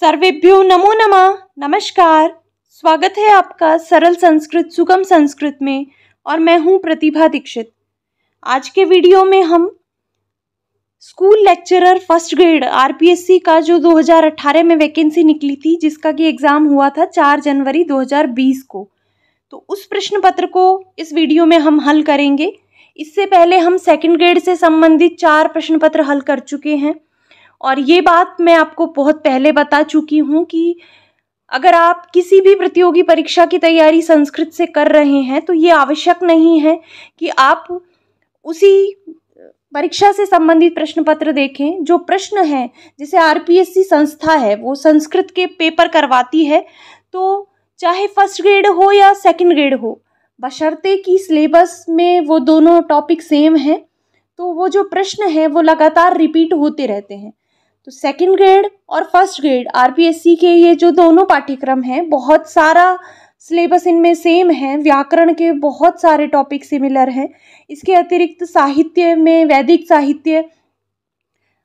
सर्वेभ्यो नमो नमः नमस्कार स्वागत है आपका सरल संस्कृत सुगम संस्कृत में और मैं हूं प्रतिभा दीक्षित आज के वीडियो में हम school lecturer first grade RPSC का जो 2018 में वैकेंसी निकली थी जिसका कि एग्ज़ाम हुआ था 4 जनवरी 2020 को तो उस प्रश्न पत्र को इस वीडियो में हम हल करेंगे इससे पहले हम सेकेंड ग्रेड से संबंधित चार प्रश्न पत्र हल कर चुके हैं और ये बात मैं आपको बहुत पहले बता चुकी हूँ कि अगर आप किसी भी प्रतियोगी परीक्षा की तैयारी संस्कृत से कर रहे हैं तो ये आवश्यक नहीं है कि आप उसी परीक्षा से संबंधित प्रश्न पत्र देखें जो प्रश्न है जैसे आर संस्था है वो संस्कृत के पेपर करवाती है तो चाहे फर्स्ट ग्रेड हो या सेकंड ग्रेड हो बशर्ते कि सिलेबस में वो दोनों टॉपिक सेम हैं तो वो जो प्रश्न हैं वो लगातार रिपीट होते रहते हैं तो सेकेंड ग्रेड और फर्स्ट ग्रेड आरपीएससी के ये जो दोनों पाठ्यक्रम हैं बहुत सारा सिलेबस इनमें सेम है व्याकरण के बहुत सारे टॉपिक सिमिलर हैं इसके अतिरिक्त साहित्य में वैदिक साहित्य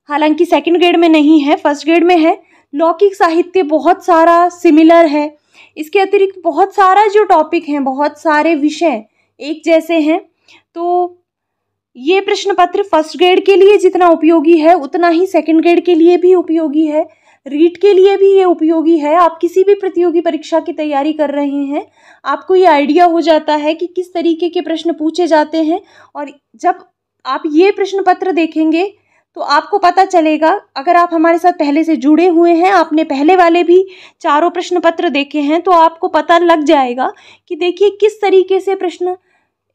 हालांकि सेकंड ग्रेड में नहीं है फर्स्ट ग्रेड में है लौकिक साहित्य बहुत सारा सिमिलर है इसके अतिरिक्त बहुत सारा जो टॉपिक हैं बहुत सारे विषय एक जैसे हैं तो ये प्रश्न पत्र फर्स्ट ग्रेड के लिए जितना उपयोगी है उतना ही सेकंड ग्रेड के लिए भी उपयोगी है रीट के लिए भी ये उपयोगी है आप किसी भी प्रतियोगी परीक्षा की तैयारी कर रहे हैं आपको ये आइडिया हो जाता है कि किस तरीके के प्रश्न पूछे जाते हैं और जब आप ये प्रश्न पत्र देखेंगे तो आपको पता चलेगा अगर आप हमारे साथ पहले से जुड़े हुए हैं आपने पहले वाले भी चारों प्रश्न पत्र देखे हैं तो आपको पता लग जाएगा कि देखिए किस तरीके से प्रश्न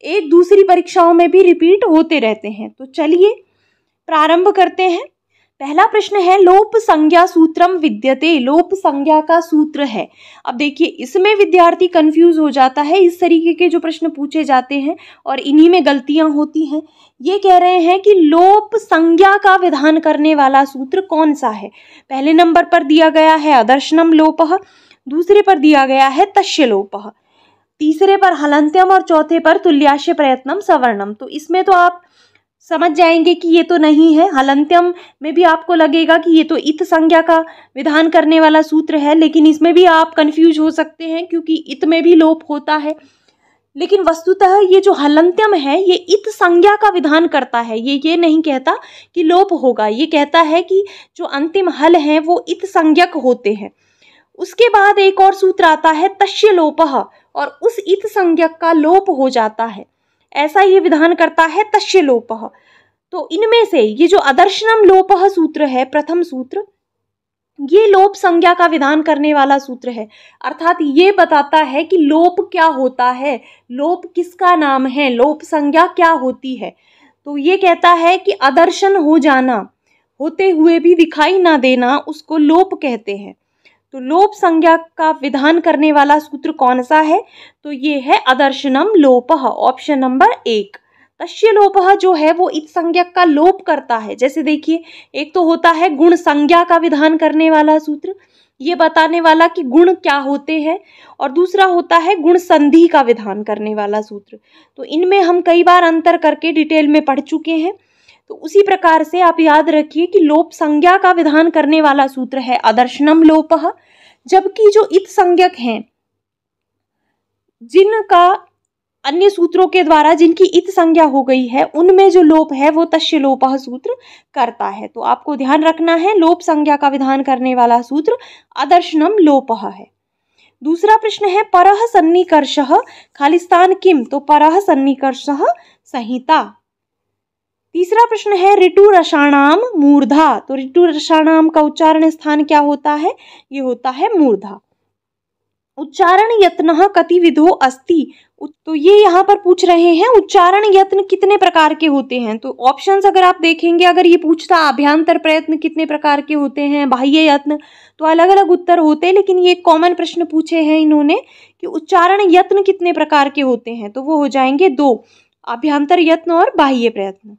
एक दूसरी परीक्षाओं में भी रिपीट होते रहते हैं तो चलिए प्रारंभ करते हैं पहला प्रश्न है लोप संज्ञा सूत्रम विद्यते लोप संज्ञा का सूत्र है अब देखिए इसमें विद्यार्थी कंफ्यूज हो जाता है इस तरीके के जो प्रश्न पूछे जाते हैं और इन्हीं में गलतियां होती हैं ये कह रहे हैं कि लोप संज्ञा का विधान करने वाला सूत्र कौन सा है पहले नंबर पर दिया गया है अदर्शनम लोप दूसरे पर दिया गया है तस्य लोप तीसरे पर हलंत्यम और चौथे पर तुल्याश्य प्रयत्नम सवर्णम तो इसमें तो आप समझ जाएंगे कि ये तो नहीं है हलंत्यम में भी आपको लगेगा कि ये तो इत संज्ञा का विधान करने वाला सूत्र है लेकिन इसमें भी आप कन्फ्यूज हो सकते हैं क्योंकि इत में भी लोप होता है लेकिन वस्तुतः ये जो हलंत्यम है ये इत संज्ञा का विधान करता है ये ये नहीं कहता कि लोप होगा ये कहता है कि जो अंतिम हल हैं वो इत संज्ञक होते हैं उसके बाद एक और सूत्र आता है तस्य लोप और उस इत संज्ञक का लोप हो जाता है ऐसा ये विधान करता है तस्य लोप तो इनमें से ये जो अदर्शनम लोप सूत्र है प्रथम सूत्र ये लोप संज्ञा का विधान करने वाला सूत्र है अर्थात ये बताता है कि लोप क्या होता है लोप किसका नाम है लोप संज्ञा क्या होती है तो ये कहता है कि अदर्शन हो जाना होते हुए भी दिखाई ना देना उसको लोप कहते हैं तो लोप संज्ञा का विधान करने वाला सूत्र कौन सा है तो ये है अदर्शनम लोप ऑप्शन नंबर एक तस्य लोप जो है वो इत संज्ञक का लोप करता है जैसे देखिए एक तो होता है गुण संज्ञा का विधान करने वाला सूत्र ये बताने वाला कि गुण क्या होते हैं और दूसरा होता है गुण संधि का विधान करने वाला सूत्र तो इनमें हम कई बार अंतर करके डिटेल में पढ़ चुके हैं तो उसी प्रकार से आप याद रखिए कि लोप संज्ञा का विधान करने वाला सूत्र है अदर्शनम लोप जबकि जो इत संज्ञक हैं जिनका अन्य सूत्रों के द्वारा जिनकी इत संज्ञा हो गई है उनमें जो लोप है वो तस्य लोप सूत्र करता है तो आपको ध्यान रखना है लोप संज्ञा का विधान करने वाला सूत्र अदर्शनम लोप है दूसरा प्रश्न है परह सन्निकर्ष खालिस्तान किम तो परह सन्निकर्ष संहिता तीसरा प्रश्न है ऋतु रसाणाम मूर्धा तो ऋतु रसाणाम का उच्चारण स्थान क्या होता है ये होता है मूर्धा उच्चारण यत्न कति विधो अस्ति तो ये यहाँ पर पूछ रहे हैं उच्चारण यत्न कितने प्रकार के होते हैं तो ऑप्शंस अगर आप देखेंगे अगर ये पूछता अभ्यंतर प्रयत्न कितने प्रकार के होते हैं बाह्य यत्न तो अलग अलग उत्तर होते हैं लेकिन ये कॉमन प्रश्न पूछे हैं इन्होंने कि उच्चारण यत्न कितने प्रकार के होते हैं तो वो हो जाएंगे दो अभ्यंतर यत्न और बाह्य प्रयत्न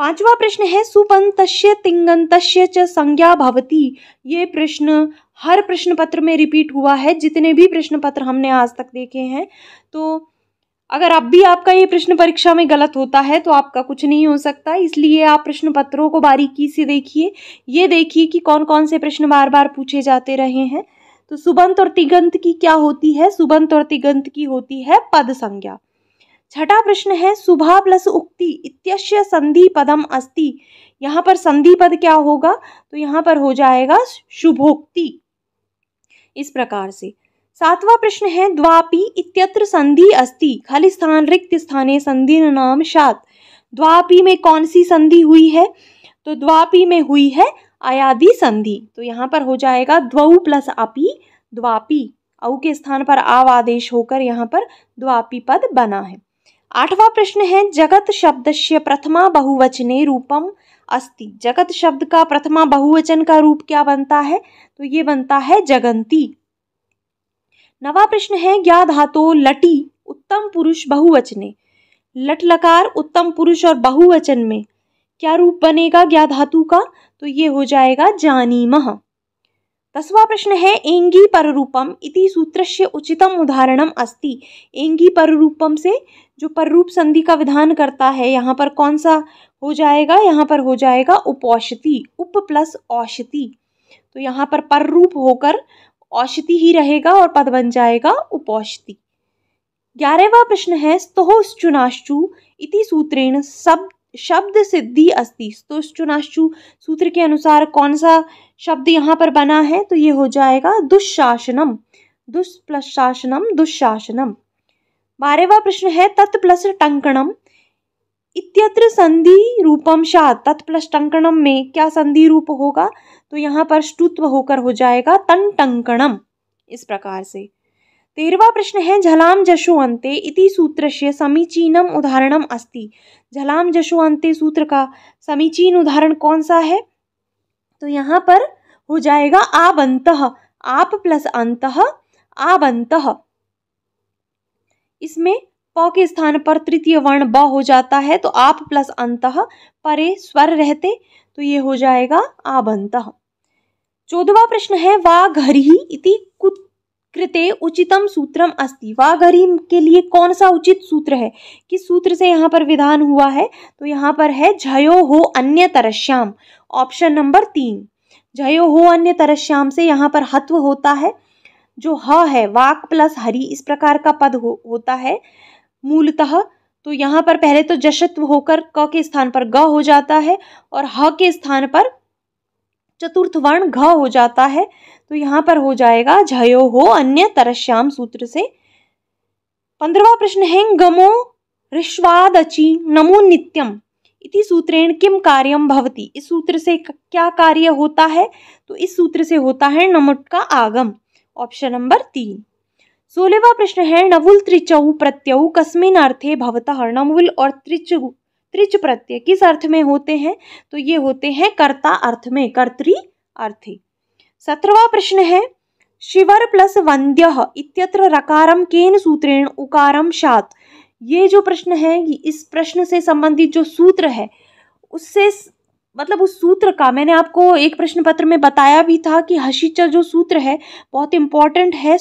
पांचवा प्रश्न है सुपंतस्य तिंगंतस्य च संज्ञा भवती ये प्रश्न हर प्रश्न पत्र में रिपीट हुआ है जितने भी प्रश्न पत्र हमने आज तक देखे हैं तो अगर अब भी आपका ये प्रश्न परीक्षा में गलत होता है तो आपका कुछ नहीं हो सकता इसलिए आप प्रश्न पत्रों को बारीकी से देखिए ये देखिए कि कौन कौन से प्रश्न बार बार पूछे जाते रहे हैं तो सुबंत और तिगंत की क्या होती है सुबंत और तिगंत की होती है पद संज्ञा छठा प्रश्न है सुभा प्लस उक्ति इत्यस्य संधि पदम अस्ति यहाँ पर संधि पद क्या होगा तो यहाँ पर हो जाएगा शुभोक्ति इस प्रकार से सातवा प्रश्न है द्वापी इत्यत्र संधि अस्ति खाली स्थान रिक्त स्थाने संधि नाम शात द्वापी में कौन सी संधि हुई है तो द्वापी में हुई है अयादि संधि तो यहाँ पर हो जाएगा द्वऊ प्लस अपी द्वापी औ के स्थान पर आव आदेश होकर यहाँ पर द्वापी पद बना है आठवां प्रश्न है जगत शब्द से प्रथमा बहुवचने रूपम अस्ति जगत शब्द का प्रथमा बहुवचन का रूप क्या बनता है तो ये बनता है जगंती नवा प्रश्न है ज्ञा धातो लटी उत्तम पुरुष बहुवचने लट लकार उत्तम पुरुष और बहुवचन में क्या रूप बनेगा ज्ञा धातु का तो ये हो जाएगा जानी मह दसवा प्रश्न है एंगी पररूपम इति सूत्र से उचितम उदाहरणम अस्ति एंगी पररूपम से जो पररूप संधि का विधान करता है यहाँ पर कौन सा हो जाएगा यहाँ पर हो जाएगा उपौषति उप प्लस औषति तो यहाँ पर पररूप होकर औषति ही रहेगा और पद बन जाएगा उपौषति ग्यारहवा प्रश्न है स्तोश्चुनाश्चु इति सूत्रेण सब शब्द सिद्धि अस्ति तो सूत्र के अनुसार कौन सा शब्द यहाँ पर बना है तो ये हो जाएगा दुशासनम दुष प्लस शासनम दुशासनम बारहवा प्रश्न है तत् प्लस टंकणम इत्यत्र संधि रूपम शाह तत् प्लस टंकणम में क्या संधि रूप होगा तो यहाँ पर स्तुत्व होकर हो जाएगा तन टंकणम इस प्रकार से तेरवा प्रश्नः झलां जशु अन्ते इति सूत्र से समीचीनम उदाहरणम अस्ति झलाम जशु अन्ते सूत्र का समीचीन उदाहरण कौन सा है तो यहाँ पर हो जाएगा आबंत आप प्लस अंत आबंत इसमें प के स्थान पर तृतीय वर्ण ब हो जाता है तो आप प्लस अंत परे स्वर रहते तो ये हो जाएगा आबंत चौदवा प्रश्न है वा घरी इति कृते उचितम सूत्रम अस्ति वाघरी के लिए कौन सा उचित सूत्र है किस सूत्र से यहाँ पर विधान हुआ है तो यहाँ पर है झयो हो अन्य तरश्याम ऑप्शन नंबर तीन झयो हो अन्य तरश्याम से यहाँ पर हत्व होता है जो ह है वाक प्लस हरि इस प्रकार का पद हो, होता है मूलतः तो यहाँ पर पहले तो जशत्व होकर क के स्थान पर ग हो जाता है और ह के स्थान पर चतुर्थ वर्ण घ हो जाता है तो यहाँ पर हो जाएगा झयो हो अन्य तरश्याम सूत्र से पंद्रवा प्रश्न है गमो ऋष्वादची नमो नित्यम इति सूत्रेण किम कार्यम भवती इस सूत्र से क्या कार्य होता है तो इस सूत्र से होता है नमुट का आगम ऑप्शन नंबर तीन सोलहवा प्रश्न है नवुल त्रिचौ प्रत्यय कस्मिन अर्थे भवतः नवुल और त्रिच त्रिच प्रत्यय किस अर्थ में होते हैं तो ये होते हैं कर्ता अर्थ में कर्त अर्थे सत्रवा प्रश्न है शिवर प्लस वंद्य इत्यत्र रकारम केन सूत्रेण उकारम शात ये जो प्रश्न है इस प्रश्न से संबंधित जो सूत्र है उससे मतलब उस सूत्र का मैंने आपको एक प्रश्न पत्र में बताया भी था कि हशीचा जो सूत्र है बहुत इम्पॉर्टेंट है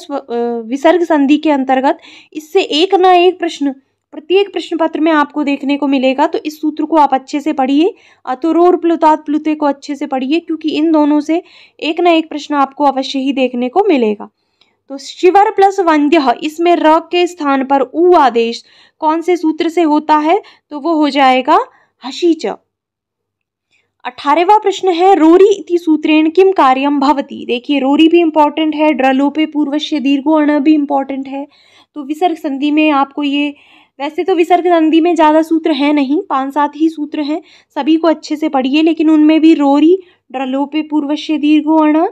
विसर्ग संधि के अंतर्गत इससे एक ना एक प्रश्न प्रत्येक प्रश्न पत्र में आपको देखने को मिलेगा तो इस सूत्र को आप अच्छे से पढ़िए अतुरोर प्लुतात प्लुते को अच्छे से पढ़िए क्योंकि इन दोनों से एक ना एक प्रश्न आपको अवश्य ही देखने को मिलेगा तो शिवर प्लस वंद्य इसमें र के स्थान पर उ आदेश कौन से सूत्र से होता है तो वो हो जाएगा हसीच अठारहवा प्रश्न है रोरी इति सूत्रेण किम कार्यम भवती देखिए रोरी भी इम्पॉर्टेंट है ड्रलोपे पूर्वश्य दीर्घो अण भी इम्पॉर्टेंट है तो विसर्ग संधि में आपको ये वैसे तो विसर्ग संधि में ज़्यादा सूत्र है नहीं पाँच सात ही सूत्र हैं सभी को अच्छे से पढ़िए लेकिन उनमें भी रोरी ड्रलोपे पूर्वश्य दीर्घोर्ण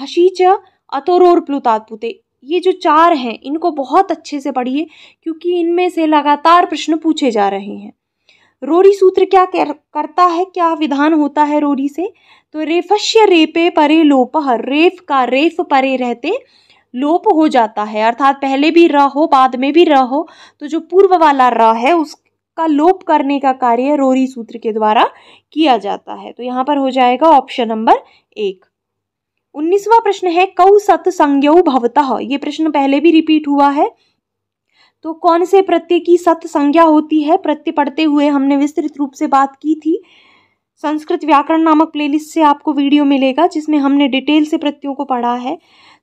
हसी च अतोरोर प्लुतात्पुते ये जो चार हैं इनको बहुत अच्छे से पढ़िए क्योंकि इनमें से लगातार प्रश्न पूछे जा रहे हैं रोरी सूत्र क्या कर, करता है क्या विधान होता है रोरी से तो रेफश्य रेपे परे लोपह रेफ का रेफ परे रहते लोप हो जाता है अर्थात पहले भी र हो बाद में भी र हो तो जो पूर्व वाला रह है उसका लोप करने का कार्य रोरी सूत्र के द्वारा किया जाता है तो यहाँ पर हो जाएगा ऑप्शन नंबर एक उन्नीसवा प्रश्न है कौ सत संज्ञऊ भवतः ये प्रश्न पहले भी रिपीट हुआ है तो कौन से प्रत्यय की सत संज्ञा होती है प्रत्यय पढ़ते हुए हमने विस्तृत रूप से बात की थी संस्कृत व्याकरण नामक प्लेलिस्ट से आपको वीडियो मिलेगा जिसमें हमने डिटेल से प्रत्ययों को पढ़ा है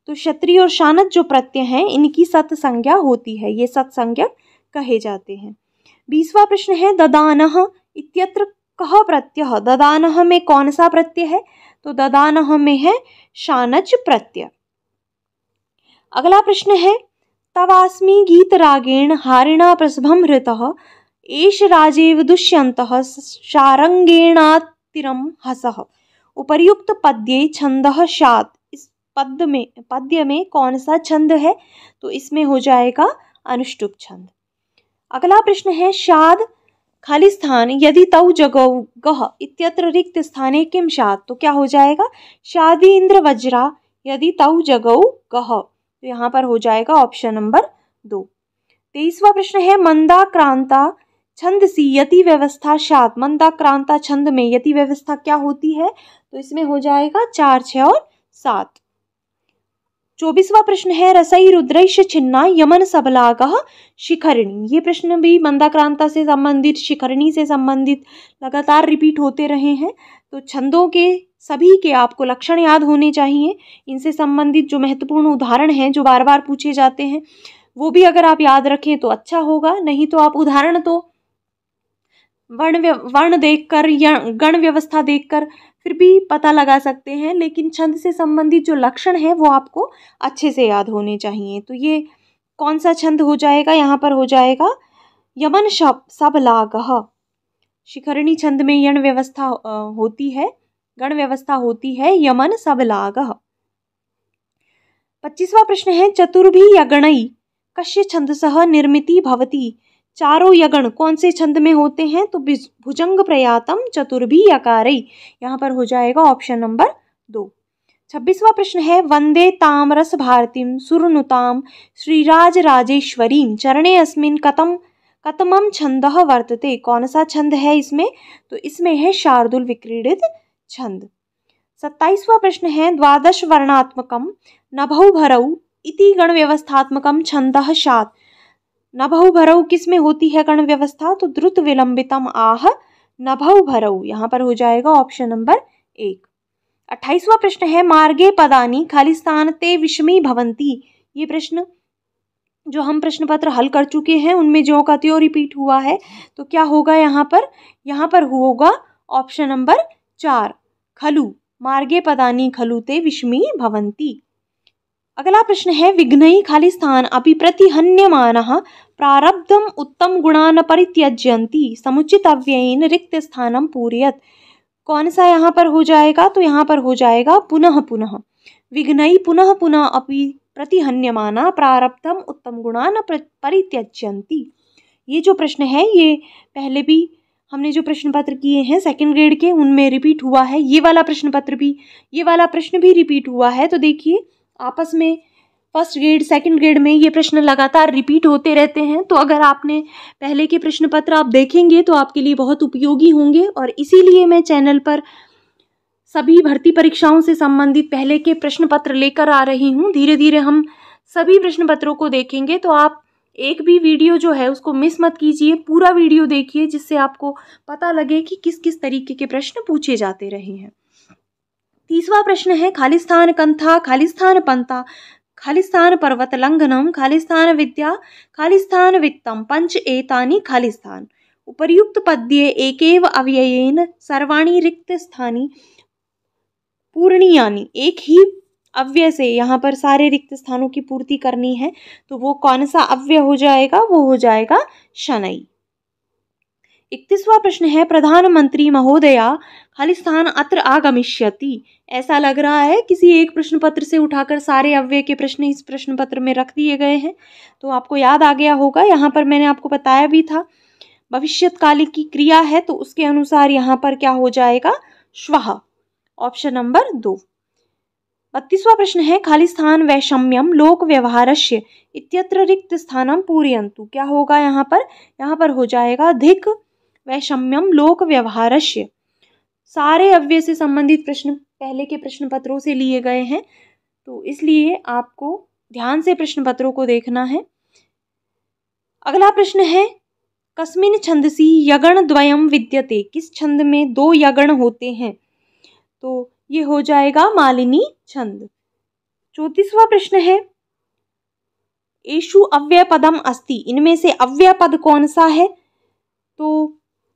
तो क्षत्रिय और शानत जो प्रत्यय हैं इनकी सत्संज्ञा होती है ये सत्संज्ञा कहे जाते हैं बीसवा प्रश्न है ददान इत्यत्र कह प्रत्यय ददान में कौन सा प्रत्यय है तो ददान में है शानच प्रत्यय अगला प्रश्न है तवास्मी गीत रागेण हारिणा प्रसभम हृत एष राजेव दुष्यंत शारंगेणातिरम हस उपर्युक्त पद्ये छंद शात पद्य में पद्य में कौन सा छंद है तो इसमें हो जाएगा अनुष्टुप छंद अगला प्रश्न है शाद खाली स्थान यदि तव जगौ गह इत्यत्र रिक्त स्थाने किम शाद तो क्या हो जाएगा शादी इंद्र वज्रा यदि तव जगौ गह तो यहाँ पर हो जाएगा ऑप्शन नंबर दो तेईसवा प्रश्न है मंदा क्रांता छंद सी यति व्यवस्था शाद मंदा क्रांता छंद में यति व्यवस्था क्या होती है तो इसमें हो जाएगा चार छ और सात चौबीसवा प्रश्न है रसई रुद्रैश छिन्ना यमन सबलाग शिखरणी ये प्रश्न भी मंदाक्रांता से संबंधित शिखरणी से संबंधित लगातार रिपीट होते रहे हैं तो छंदों के सभी के आपको लक्षण याद होने चाहिए इनसे संबंधित जो महत्वपूर्ण उदाहरण हैं जो बार बार पूछे जाते हैं वो भी अगर आप याद रखें तो अच्छा होगा नहीं तो आप उदाहरण तो वर्ण वर्ण देखकर या गण व्यवस्था देखकर फिर भी पता लगा सकते हैं लेकिन छंद से संबंधित जो लक्षण है वो आपको अच्छे से याद होने चाहिए तो ये कौन सा छंद हो जाएगा यहाँ पर हो जाएगा यमन शब सबलाग शिखरणी छंद में यण व्यवस्था होती है गण व्यवस्था होती है यमन सबलाग पच्चीसवा प्रश्न है चतुर्भी गणई कश्य छंद सह निर्मिति भवती चारों यगण कौन से छंद में होते हैं तो भुजंग प्रयातम चतुर्भी यकारई यहाँ पर हो जाएगा ऑप्शन नंबर दो छब्बीसवा प्रश्न है वंदे तामरस भारतीम सुरनुताम श्रीराज राजेश्वरीम चरणे अस्मिन कतम कतमम छंद वर्तते कौन सा छंद है इसमें तो इसमें है शार्दुल विक्रीड़ित छंद सत्ताईसवा प्रश्न है द्वादश वर्णात्मकम नभौ भरऊ इति गण व्यवस्थात्मकम छंद सात नभौ भरऊ किस में होती है कर्ण व्यवस्था तो द्रुत विलंबितम आह नभौ भरऊ यहाँ पर हो जाएगा ऑप्शन नंबर एक अट्ठाईसवा प्रश्न है मार्गे पदानी खाली स्थान ते विषमी भवंती ये प्रश्न जो हम प्रश्न पत्र हल कर चुके हैं उनमें जो का त्यो रिपीट हुआ है तो क्या होगा यहाँ पर यहाँ पर होगा ऑप्शन नंबर चार खलु मार्गे पदानी खलु ते विषमी भवंती अगला प्रश्न है विघ्नई खाली स्थान अभी प्रतिहन्यमान प्रारब्धम उत्तम गुणा न परित्यज्यंती अव्ययन रिक्त स्थानम पूरियत कौन सा यहाँ पर हो जाएगा तो यहाँ पर हो जाएगा पुनः पुनः विघ्नई पुनः पुनः अपि प्रतिहन्यमाना प्रारब्धम उत्तम गुणा न परित्यज्यंती ये जो प्रश्न है ये पहले भी हमने जो प्रश्न पत्र किए हैं सेकंड ग्रेड के उनमें रिपीट हुआ है ये वाला प्रश्न पत्र भी ये वाला प्रश्न भी रिपीट हुआ है तो देखिए आपस में फर्स्ट ग्रेड सेकंड ग्रेड में ये प्रश्न लगातार रिपीट होते रहते हैं तो अगर आपने पहले के प्रश्न पत्र आप देखेंगे तो आपके लिए बहुत उपयोगी होंगे और इसीलिए मैं चैनल पर सभी भर्ती परीक्षाओं से संबंधित पहले के प्रश्न पत्र लेकर आ रही हूँ धीरे धीरे हम सभी प्रश्न पत्रों को देखेंगे तो आप एक भी वीडियो जो है उसको मिस मत कीजिए पूरा वीडियो देखिए जिससे आपको पता लगे कि किस किस तरीके के प्रश्न पूछे जाते रहे हैं तीसवा प्रश्न है खालिस्तान कंथा खालिस्तान पंथा पर्वत खालिस्थानपर्वतलङ्घनं खालिस्थानविद्या पञ्च एतानि खालिस्थान् उपर्युक्तपद्ये एकेव अव्ययेन रिक्त स्थानी पूर्णियानी एक ही अव्यय से यहाँ पर सारे रिक्त स्थानों की पूर्ति करनी है तो वो कौन सा अव्यय हो जाएगा वो हो जाएगा शनई इकतीसवा प्रश्न है प्रधानमंत्री महोदया खालिस्तान अत्र आगमिष्यति ऐसा लग रहा है किसी एक प्रश्न पत्र से उठाकर सारे अव्यय के प्रश्न इस प्रश्न पत्र में रख दिए गए हैं तो आपको याद आ गया होगा यहाँ पर मैंने आपको बताया भी था भविष्यकालिक की क्रिया है तो उसके अनुसार यहाँ पर क्या हो जाएगा श्वाह ऑप्शन नंबर दो बत्तीसवा प्रश्न है खाली स्थान वैषम्यम लोक व्यवहारस्य इत्यत्र रिक्त स्थानम पूरीयंतु क्या होगा यहाँ पर यहाँ पर हो जाएगा धिक वैषम्यम लोक व्यवहारस्य सारे अव्यय से संबंधित प्रश्न पहले के प्रश्न पत्रों से लिए गए हैं तो इसलिए आपको ध्यान से प्रश्न पत्रों को देखना है अगला प्रश्न है कस्मिन छंदसी यगण द्वयम विद्यते किस छंद में दो यगण होते हैं तो ये हो जाएगा मालिनी छंद चौतीसवा प्रश्न है येषु अव्यय पदम अस्ति इनमें से अव्यय पद कौन सा है तो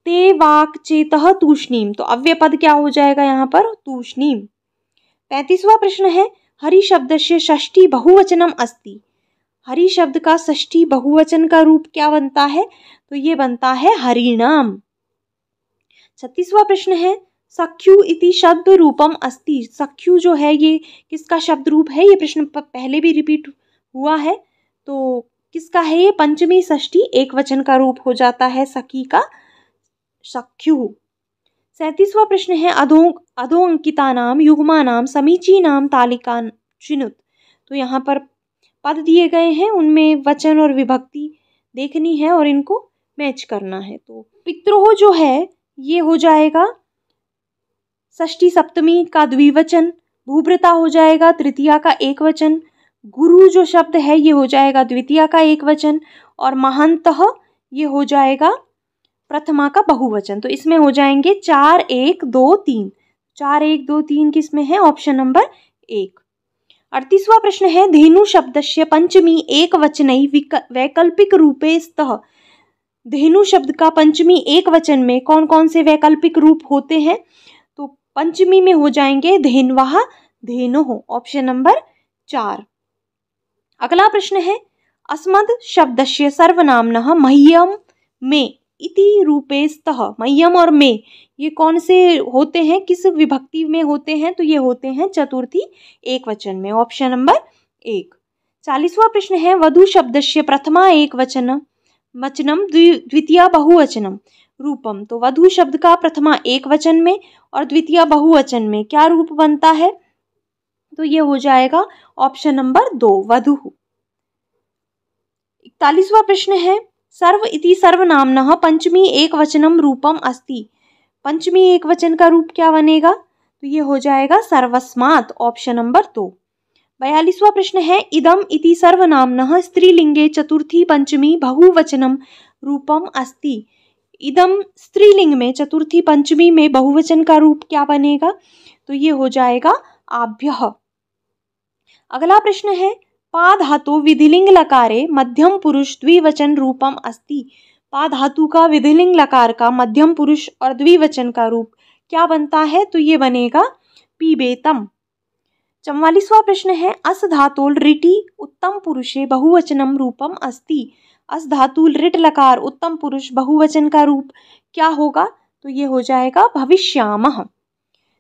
ते वाक चेत तूषणीम तो अव्य पद क्या हो जाएगा यहाँ पर तूषणीम पैंतीसवा प्रश्न है हरि शब्द से षष्ठी बहुवचनम अस्ति हरि शब्द का षष्ठी बहुवचन का रूप क्या बनता है तो ये बनता है हरिणाम छत्तीसवा प्रश्न है सख्यु इति शब्द रूपम अस्ति सख्यु जो है ये किसका शब्द रूप है ये प्रश्न पहले भी रिपीट हुआ है तो किसका है ये पंचमी षष्ठी एक वचन का रूप हो जाता है सखी का शक्यु सैंतीसवा प्रश्न है अधो नाम समीची नाम तालिका चिनुत तो यहाँ पर पद दिए गए हैं उनमें वचन और विभक्ति देखनी है और इनको मैच करना है तो पित्रोह जो है ये हो जाएगा षष्ठी सप्तमी का द्विवचन भूभ्रता हो जाएगा तृतीया का एक वचन गुरु जो शब्द है ये हो जाएगा द्वितीय का एक वचन और महंत ये हो जाएगा प्रथमा का बहुवचन तो इसमें हो जाएंगे चार एक दो तीन चार एक दो तीन किसमें है ऑप्शन नंबर एक अड़तीसवा प्रश्न है धेनु शब्द से पंचमी एक वचन वैकल्पिक रूपे स्तः धेनु शब्द का पंचमी एक वचन में कौन कौन से वैकल्पिक रूप होते हैं तो पंचमी में हो जाएंगे धेनवाह धेनु हो ऑप्शन नंबर चार अगला प्रश्न है अस्मद शब्द से सर्वनाम मह्यम में इति रूपे स्तः मयम और मे ये कौन से होते हैं किस विभक्ति में होते हैं तो ये होते हैं चतुर्थी एक वचन में ऑप्शन नंबर एक चालीसवा प्रश्न है वधु शब्द से प्रथमा एक वचन वचनम द्वितीय बहुवचनम रूपम तो वधु शब्द का प्रथमा एक वचन में और द्वितीय बहुवचन में क्या रूप बनता है तो ये हो जाएगा ऑप्शन नंबर दो वधु इकतालीसवा प्रश्न है सर्व इति सर्वनामन पंचमी एक वचनम रूपम अस्ति पंचमी एक वचन का रूप क्या बनेगा तो ये हो जाएगा सर्वस्मात ऑप्शन नंबर दो बयालीसवा प्रश्न है इदम इति सर्वनामन स्त्रीलिंगे चतुर्थी पंचमी बहुवचनम रूपम अस्ति इदम स्त्रीलिंग में चतुर्थी पंचमी में बहुवचन का रूप क्या बनेगा तो ये हो जाएगा आभ्य अगला प्रश्न है पादातु विधिलिंग लकारे मध्यम पुरुष द्विवचन रूपम अस्ति पादातु का विधिलिंग लकार का मध्यम पुरुष और द्विवचन का रूप क्या बनता है तो ये बनेगा पीबेतम चौवालीसवा प्रश्न है अस धातुल रिटि उत्तम पुरुषे बहुवचनम रूपम अस्ति अस धातुल रिट लकार उत्तम पुरुष बहुवचन का रूप क्या होगा तो ये हो जाएगा भविष्यामह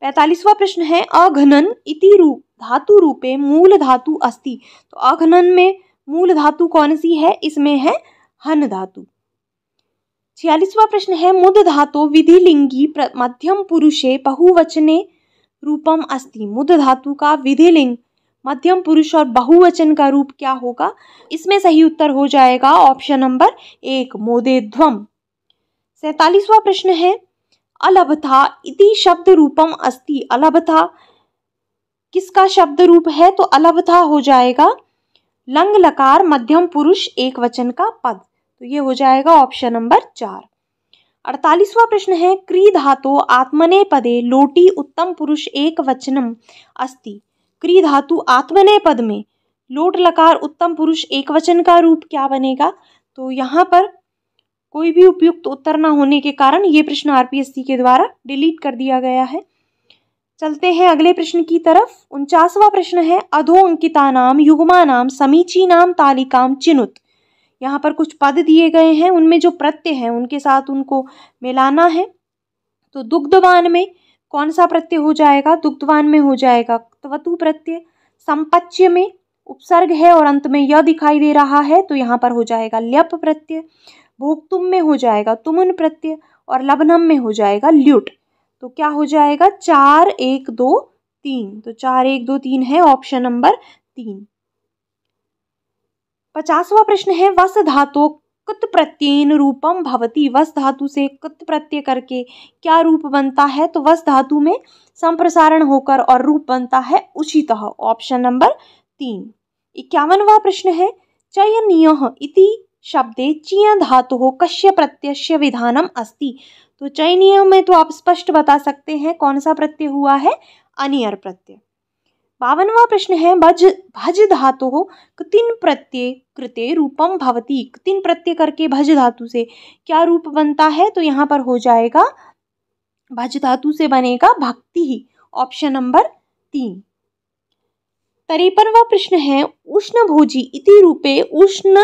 पैतालीसवा प्रश्न है अघनन इति रूप धातु रूपे मूल धातु अस्ति तो अघनन में मूल धातु कौन सी है इसमें है हन धातु छियालीसवा प्रश्न है मुद धातु विधि लिंगी मध्यम पुरुषे बहुवचने रूपम अस्ति मुद धातु का विधि लिंग मध्यम पुरुष और बहुवचन का रूप क्या होगा इसमें सही उत्तर हो जाएगा ऑप्शन नंबर एक मोदेध्वम सैतालीसवा प्रश्न है अलभथा इति शब्द रूपम अस्ति अलभथा किसका शब्द रूप है तो अलभथा हो जाएगा लंग लकार मध्यम पुरुष एक वचन का पद तो ये हो जाएगा ऑप्शन नंबर चार अड़तालीसवा प्रश्न है क्री धातु आत्मने पदे लोटी उत्तम पुरुष एक वचनम अस्ति क्री धातु आत्मने पद में लोट लकार उत्तम पुरुष एक वचन का रूप क्या बनेगा तो यहाँ पर कोई भी उपयुक्त उत्तर न होने के कारण ये प्रश्न आरपीएससी के द्वारा डिलीट कर दिया गया है चलते हैं अगले प्रश्न की तरफ उनचासवा प्रश्न है अधो अंकिता नाम युगमा नाम समीची नाम तालिकाम चिनुत यहाँ पर कुछ पद दिए गए हैं उनमें जो प्रत्यय हैं उनके साथ उनको मिलाना है तो दुग्धवान में कौन सा प्रत्यय हो जाएगा दुग्धवान में हो जाएगा तवतु प्रत्यय संपच्य में उपसर्ग है और अंत में यह दिखाई दे रहा है तो यहाँ पर हो जाएगा ल्यप प्रत्यय भूख तुम में हो जाएगा तुमन प्रत्यय और लबनम में हो जाएगा ल्युट तो क्या हो जाएगा चार एक दो तीन तो चार एक दो तीन है ऑप्शन नंबर तीन पचासवा प्रश्न है वस धातु कत प्रत्ययन रूपम भवती वस धातु से कृत प्रत्यय करके क्या रूप बनता है तो वस धातु में संप्रसारण होकर और रूप बनता है उचित ऑप्शन नंबर तीन इक्यावनवा प्रश्न है चयनीय इति शब्दे चिया धातु कश्य प्रत्यक्ष विधानम अस्ति तो चयनीय में तो आप स्पष्ट बता सकते हैं कौन सा प्रत्यय हुआ है अनियर प्रत्यय बावनवा प्रश्न है भज भज धातु कृतिन प्रत्यय कृते रूपम भवती कृतिन प्रत्यय करके भज धातु से क्या रूप बनता है तो यहाँ पर हो जाएगा भज धातु से बनेगा भक्ति ही ऑप्शन नंबर तीन तरेपनवा प्रश्न है उष्ण भोजी इति रूपे उष्ण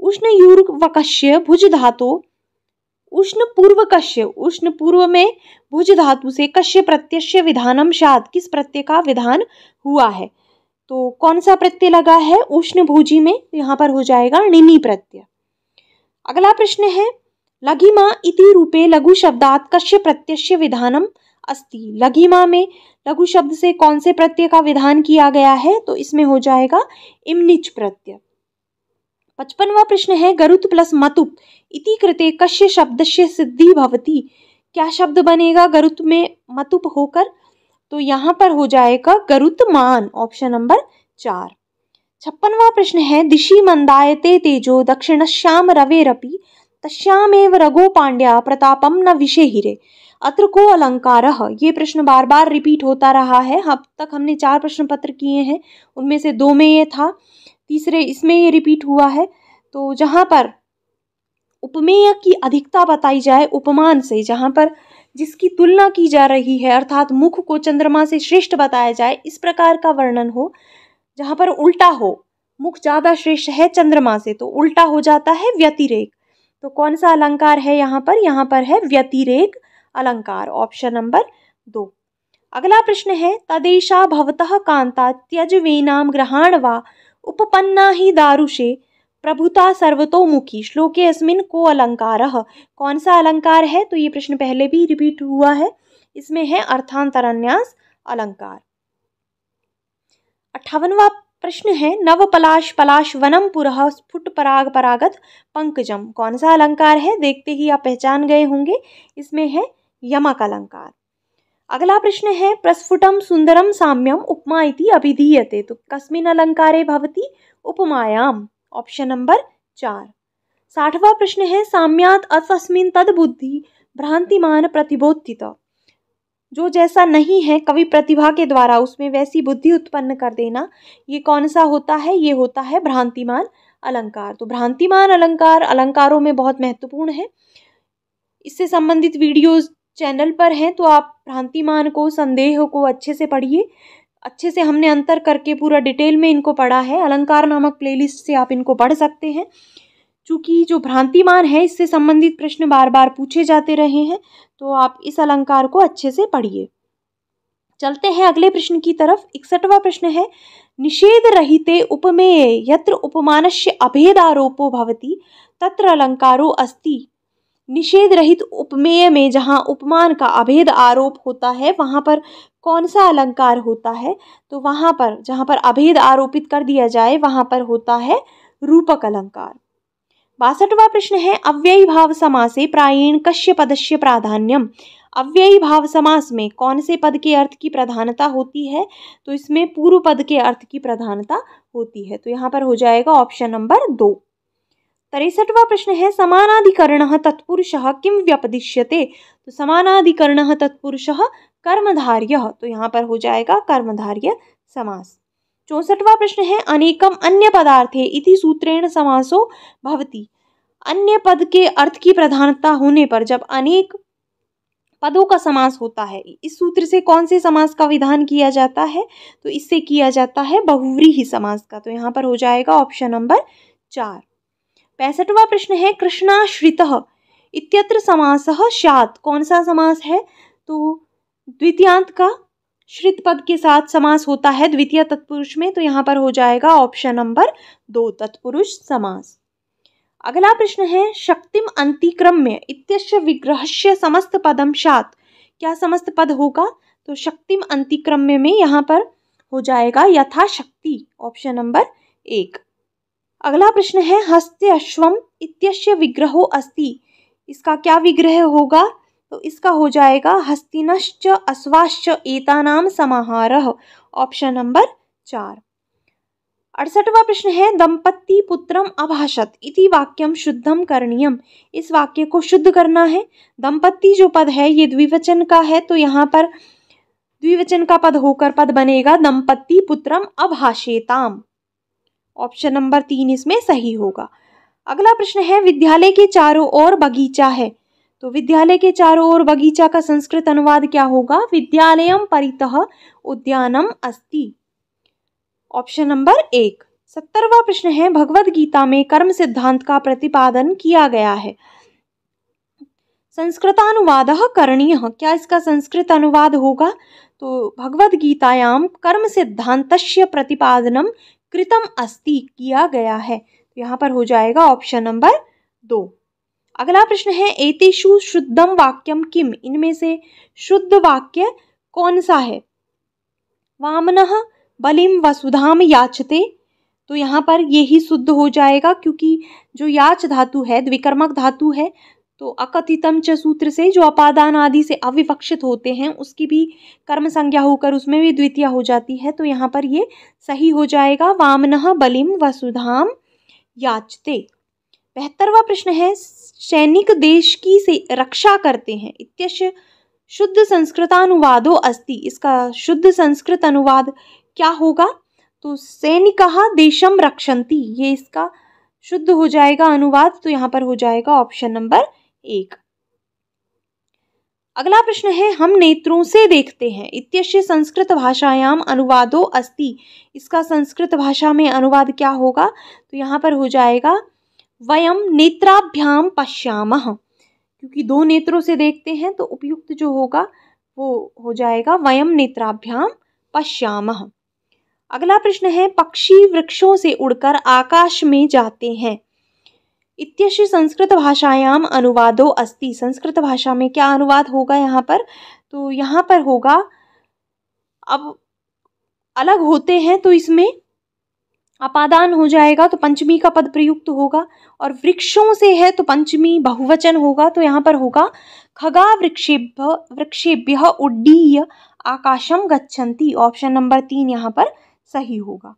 उष्ण उष्णयूर्वकश्य भुज धातु उष्ण पूर्व कश्य उष्ण पूर्व में भुज धातु से कश्य प्रत्यक्ष विधानम शाद किस प्रत्यय का विधान हुआ है तो कौन सा प्रत्यय लगा है उष्ण भोजी में यहाँ पर हो जाएगा निमी प्रत्यय अगला प्रश्न है लघिमा इति रूपे लघु शब्दात कश्य प्रत्यक्ष विधानम अस्ति लघिमा में लघु शब्द से कौन से प्रत्यय का विधान किया गया है तो इसमें हो जाएगा इमनिच प्रत्यय पचपनवा प्रश्न है गरुत प्लस मतुप इति कृते कश्य शब्द से सिद्धि भवती क्या शब्द बनेगा गरुत में मतुप होकर तो यहाँ पर हो जाएगा गरुत मान ऑप्शन नंबर चार छप्पनवा प्रश्न है दिशि मंदायते तेजो दक्षिणश्याम रवेरपि एव रघो पांड्या प्रतापम न विषे हिरे अत्र को अलंकार ये प्रश्न बार बार रिपीट होता रहा है अब तक हमने चार प्रश्न पत्र किए हैं उनमें से दो में ये था तीसरे इसमें ये रिपीट हुआ है तो जहाँ पर उपमेय की अधिकता बताई जाए उपमान से जहाँ पर जिसकी तुलना की जा रही है अर्थात मुख को चंद्रमा से श्रेष्ठ बताया जाए इस प्रकार का वर्णन हो जहाँ पर उल्टा हो मुख ज़्यादा श्रेष्ठ है चंद्रमा से तो उल्टा हो जाता है व्यतिरेक तो कौन सा अलंकार है यहाँ पर यहाँ पर है व्यतिरेक अलंकार ऑप्शन नंबर दो अगला प्रश्न है तदेशा भवतः कांता त्यज वेनाम ग्रहाण व उपपन्ना ही दारुषे प्रभुता सर्वतोमुखी श्लोके अस्मिन को अलंकार कौन सा अलंकार है तो ये प्रश्न पहले भी रिपीट हुआ है इसमें है अर्थांतरन्यास अलंकार अठावनवा प्रश्न है नव पलाश पलाश वनम पुरह स्फुट पराग परागत पंकजम कौन सा अलंकार है देखते ही आप पहचान गए होंगे इसमें है यमक अलंकार अगला प्रश्न है प्रस्फुटम सुंदरम साम्यम उपमा इति अभिधीयते तो कस्मिन अलंकारे भवति उपमायाम ऑप्शन नंबर चार साठवा प्रश्न है साम्यात अतस्मिन तद बुद्धि भ्रांतिमान प्रतिबोधित जो जैसा नहीं है कवि प्रतिभा के द्वारा उसमें वैसी बुद्धि उत्पन्न कर देना ये कौन सा होता है ये होता है भ्रांतिमान अलंकार तो भ्रांतिमान अलंकार अलंकारों में बहुत महत्वपूर्ण है इससे संबंधित वीडियोस चैनल पर हैं तो आप भ्रांतिमान को संदेह को अच्छे से पढ़िए अच्छे से हमने अंतर करके पूरा डिटेल में इनको पढ़ा है अलंकार नामक प्लेलिस्ट से आप इनको पढ़ सकते हैं चूँकि जो भ्रांतिमान है इससे संबंधित प्रश्न बार बार पूछे जाते रहे हैं तो आप इस अलंकार को अच्छे से पढ़िए चलते हैं अगले प्रश्न की तरफ इकसठवा प्रश्न है निषेध रहते उपमेय यत्र उपमानस्य अभेदारोपो भवती तत्र अलंकारो अस्ति निषेध रहित उपमेय में जहाँ उपमान का अभेद आरोप होता है वहाँ पर कौन सा अलंकार होता है तो वहाँ पर जहाँ पर अभेद आरोपित कर दिया जाए वहाँ पर होता है रूपक अलंकार बासठवा प्रश्न है अव्ययी भाव समासे प्रायण कश्य पदस्य प्राधान्यम अव्ययी भाव समास में कौन से पद के अर्थ की प्रधानता होती है तो इसमें पूर्व पद के अर्थ की प्रधानता होती है तो यहाँ पर हो जाएगा ऑप्शन नंबर दो तिरसठवा प्रश्न है समानाधिकरण तत्पुरुष किम व्यपदिश्यते तो समानाधिकरण तत्पुरुष कर्मधार्य तो यहाँ पर हो जाएगा कर्मधार्य समास चौसठवा प्रश्न है अनेकम अन्य पदार्थे इति सूत्रेण समासो भवति अन्य पद के अर्थ की प्रधानता होने पर जब अनेक पदों का समास होता है इस सूत्र से कौन से समास का विधान किया जाता है तो इससे किया जाता है बहुव्रीहि समास का तो यहाँ पर हो जाएगा ऑप्शन नंबर चार पैंसठवा प्रश्न है कृष्णाश्रित इत्यत्र समास सात कौन सा समास है तो द्वितीयांत का श्रित पद के साथ समास होता है द्वितीय तत्पुरुष में तो यहाँ पर हो जाएगा ऑप्शन नंबर दो तत्पुरुष समास अगला प्रश्न है शक्तिम अंतिक्रम्य इत्यस्य विग्रहस्य समस्त पदम सात क्या समस्त पद होगा तो शक्तिम अंतिक्रम्य में यहाँ पर हो जाएगा यथाशक्ति ऑप्शन नंबर एक अगला प्रश्न है हस्त अश्वम इत्यस्य विग्रहो अस्ति इसका क्या विग्रह होगा तो इसका हो जाएगा हस्तिनश्च अश्वाश्च एतानाम समाहार ऑप्शन नंबर चार अड़सठवा प्रश्न है दंपत्ति पुत्रम अभाषत इति वाक्यम शुद्धम करणीयम इस वाक्य को शुद्ध करना है दंपत्ति जो पद है ये द्विवचन का है तो यहाँ पर द्विवचन का पद होकर पद बनेगा दंपत्ति पुत्रम अभाषेताम ऑप्शन नंबर तीन इसमें सही होगा अगला प्रश्न है विद्यालय के चारों ओर बगीचा है तो विद्यालय के चारों ओर बगीचा का संस्कृत अनुवाद क्या होगा विद्यालय परितः उद्यानम अस्ति ऑप्शन नंबर एक सत्तरवा प्रश्न है भगवद गीता में कर्म सिद्धांत का प्रतिपादन किया गया है संस्कृतानुवाद करणीय क्या इसका संस्कृत अनुवाद होगा तो भगवद गीतायाम कर्म सिद्धांत प्रतिपादनम कृतम अस्थि किया गया है तो यहाँ पर हो जाएगा ऑप्शन नंबर दो अगला प्रश्न है एतिशु शुद्धम वाक्यम किम इनमें से शुद्ध वाक्य कौन सा है वामन बलिम वसुधाम याचते तो यहाँ पर यही शुद्ध हो जाएगा क्योंकि जो याच धातु है द्विकर्मक धातु है तो अकथितम च सूत्र से जो अपादान आदि से अविवक्षित होते हैं उसकी भी कर्म संज्ञा होकर उसमें भी द्वितीय हो जाती है तो यहाँ पर ये सही हो जाएगा वामन बलिम वसुधाम याचते बेहतरवा प्रश्न है सैनिक देश की से रक्षा करते हैं इत्यश शुद्ध संस्कृतानुवादो अस्ति इसका शुद्ध संस्कृत अनुवाद क्या होगा तो सैनिक देशम रक्षंती ये इसका शुद्ध हो जाएगा अनुवाद तो यहाँ पर हो जाएगा ऑप्शन नंबर एक अगला प्रश्न है हम नेत्रों से देखते हैं इत्यस्य संस्कृत भाषायाम अनुवादो अस्ति इसका संस्कृत भाषा में अनुवाद क्या होगा तो यहाँ पर हो जाएगा वयम नेत्राभ्याम पश्याम क्योंकि दो नेत्रों से देखते हैं तो उपयुक्त जो होगा वो हो जाएगा वयम नेत्राभ्याम पश्याम अगला प्रश्न है पक्षी वृक्षों से उड़कर आकाश में जाते हैं संस्कृत भाषायाम अनुवादो अस्ति भाषा में क्या अनुवाद होगा यहाँ पर तो यहाँ पर होगा अब अलग होते हैं तो इसमें अपादान हो जाएगा तो पंचमी का पद प्रयुक्त होगा और वृक्षों से है तो पंचमी बहुवचन होगा तो यहाँ पर होगा खगा वृक्षेभ्य वृक्षेभ्य उड्डीय आकाशम गच्छन्ति ऑप्शन नंबर तीन यहाँ पर सही होगा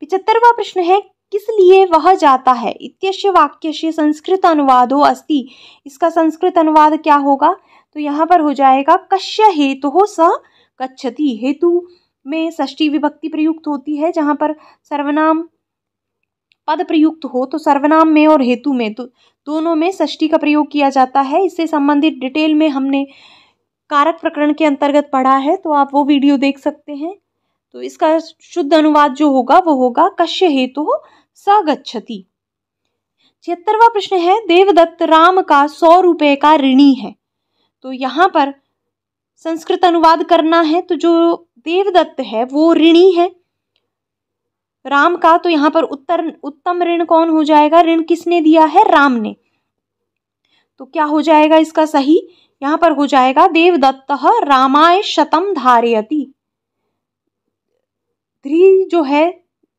पिचहत्तरवा प्रश्न है किस लिए वह जाता है इत्यस्य वाक्य से संस्कृत अनुवादो अस्ति इसका संस्कृत अनुवाद क्या होगा तो यहाँ पर हो जाएगा कश्य हेतु तो स गच्छति हेतु में षष्ठी विभक्ति प्रयुक्त होती है जहाँ पर सर्वनाम पद प्रयुक्त हो तो सर्वनाम में और हेतु में तो दोनों में षष्ठी का प्रयोग किया जाता है इससे संबंधित डिटेल में हमने कारक प्रकरण के अंतर्गत पढ़ा है तो आप वो वीडियो देख सकते हैं तो इसका शुद्ध अनुवाद जो होगा वो होगा कश्य हेतु तो स गच्छति छिहत्तरवा प्रश्न है देवदत्त राम का सौ रुपये का ऋणी है तो यहाँ पर संस्कृत अनुवाद करना है तो जो देवदत्त है वो ऋणी है राम का तो यहाँ पर उत्तर उत्तम ऋण कौन हो जाएगा ऋण किसने दिया है राम ने तो क्या हो जाएगा इसका सही यहाँ पर हो जाएगा देवदत्त रामाय शतम धारयति ध्री जो है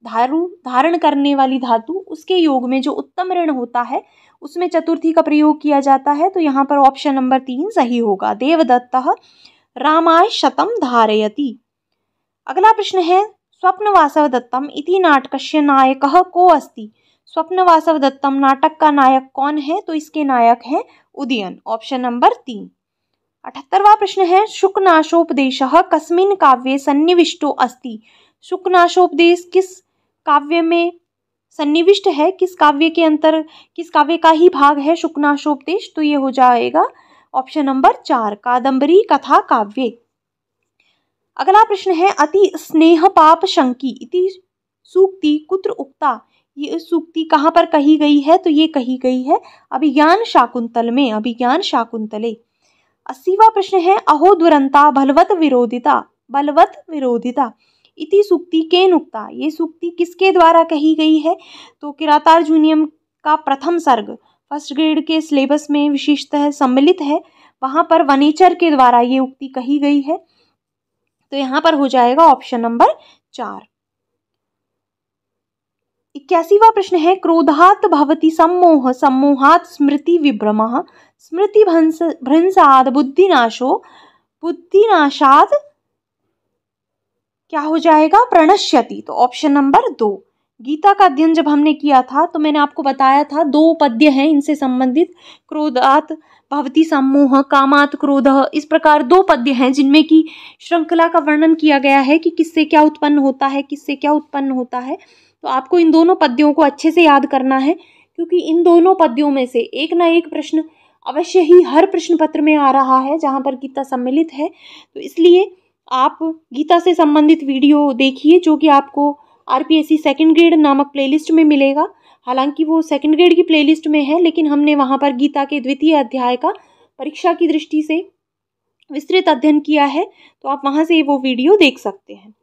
धारु धारण करने वाली धातु उसके योग में जो उत्तम ऋण होता है उसमें चतुर्थी का प्रयोग किया जाता है तो यहाँ पर ऑप्शन नंबर तीन सही होगा देवदत्त रामाय शतम धारयती अगला प्रश्न है स्वप्नवासव दत्तम इति नाटकस्य नायक को अस्ति स्वप्नवासव दत्तम नाटक का नायक कौन है तो इसके नायक हैं उदयन ऑप्शन नंबर तीन अठहत्तरवा प्रश्न है शुकनाशोपदेश कस्मिन काव्ये सन्निविष्टो अस्ति शुकनाशोपदेश किस काव्य में सन्निविष्ट है किस काव्य के अंतर किस काव्य का ही भाग है शुक्नाशोपदेश तो ये हो जाएगा ऑप्शन नंबर चार कादंबरी कथा काव्य अगला प्रश्न है अति स्नेह पाप शंकी इति सूक्ति कुत्र उक्ता ये सूक्ति कहाँ पर कही गई है तो ये कही गई है अभिज्ञान शाकुंतल में अभिज्ञान शाकुंतले अस्सीवा प्रश्न है अहो दुरंता बलवत विरोधिता बलवत विरोधिता इति सूक्ति के नुक्ता ये सूक्ति किसके द्वारा कही गई है तो किरातार जूनियम का प्रथम सर्ग फर्स्ट ग्रेड के सिलेबस में विशिष्टतः सम्मिलित है वहाँ पर वनेचर के द्वारा ये उक्ति कही गई है तो यहाँ पर हो जाएगा ऑप्शन नंबर चार इक्यासीवा प्रश्न है क्रोधात भवती सम्मोह सम्मोहात स्मृति विभ्रम स्मृति भ्रंसाद बुद्धिनाशो बुद्धिनाशाद क्या हो जाएगा प्रणश्यति तो ऑप्शन नंबर दो गीता का अध्ययन जब हमने किया था तो मैंने आपको बताया था दो पद्य हैं इनसे संबंधित क्रोधात भवती सम्मोह कामात क्रोध इस प्रकार दो पद्य हैं जिनमें कि श्रृंखला का वर्णन किया गया है कि किससे क्या उत्पन्न होता है किससे क्या उत्पन्न होता है तो आपको इन दोनों पद्यों को अच्छे से याद करना है क्योंकि इन दोनों पद्यों में से एक ना एक प्रश्न अवश्य ही हर प्रश्न पत्र में आ रहा है जहाँ पर गीता सम्मिलित है तो इसलिए आप गीता से संबंधित वीडियो देखिए जो कि आपको R P S C second grade नामक प्लेलिस्ट में मिलेगा हालांकि वो सेकेंड ग्रेड की प्लेलिस्ट में है लेकिन हमने वहाँ पर गीता के द्वितीय अध्याय का परीक्षा की दृष्टि से विस्तृत अध्ययन किया है तो आप वहाँ से वो वीडियो देख सकते हैं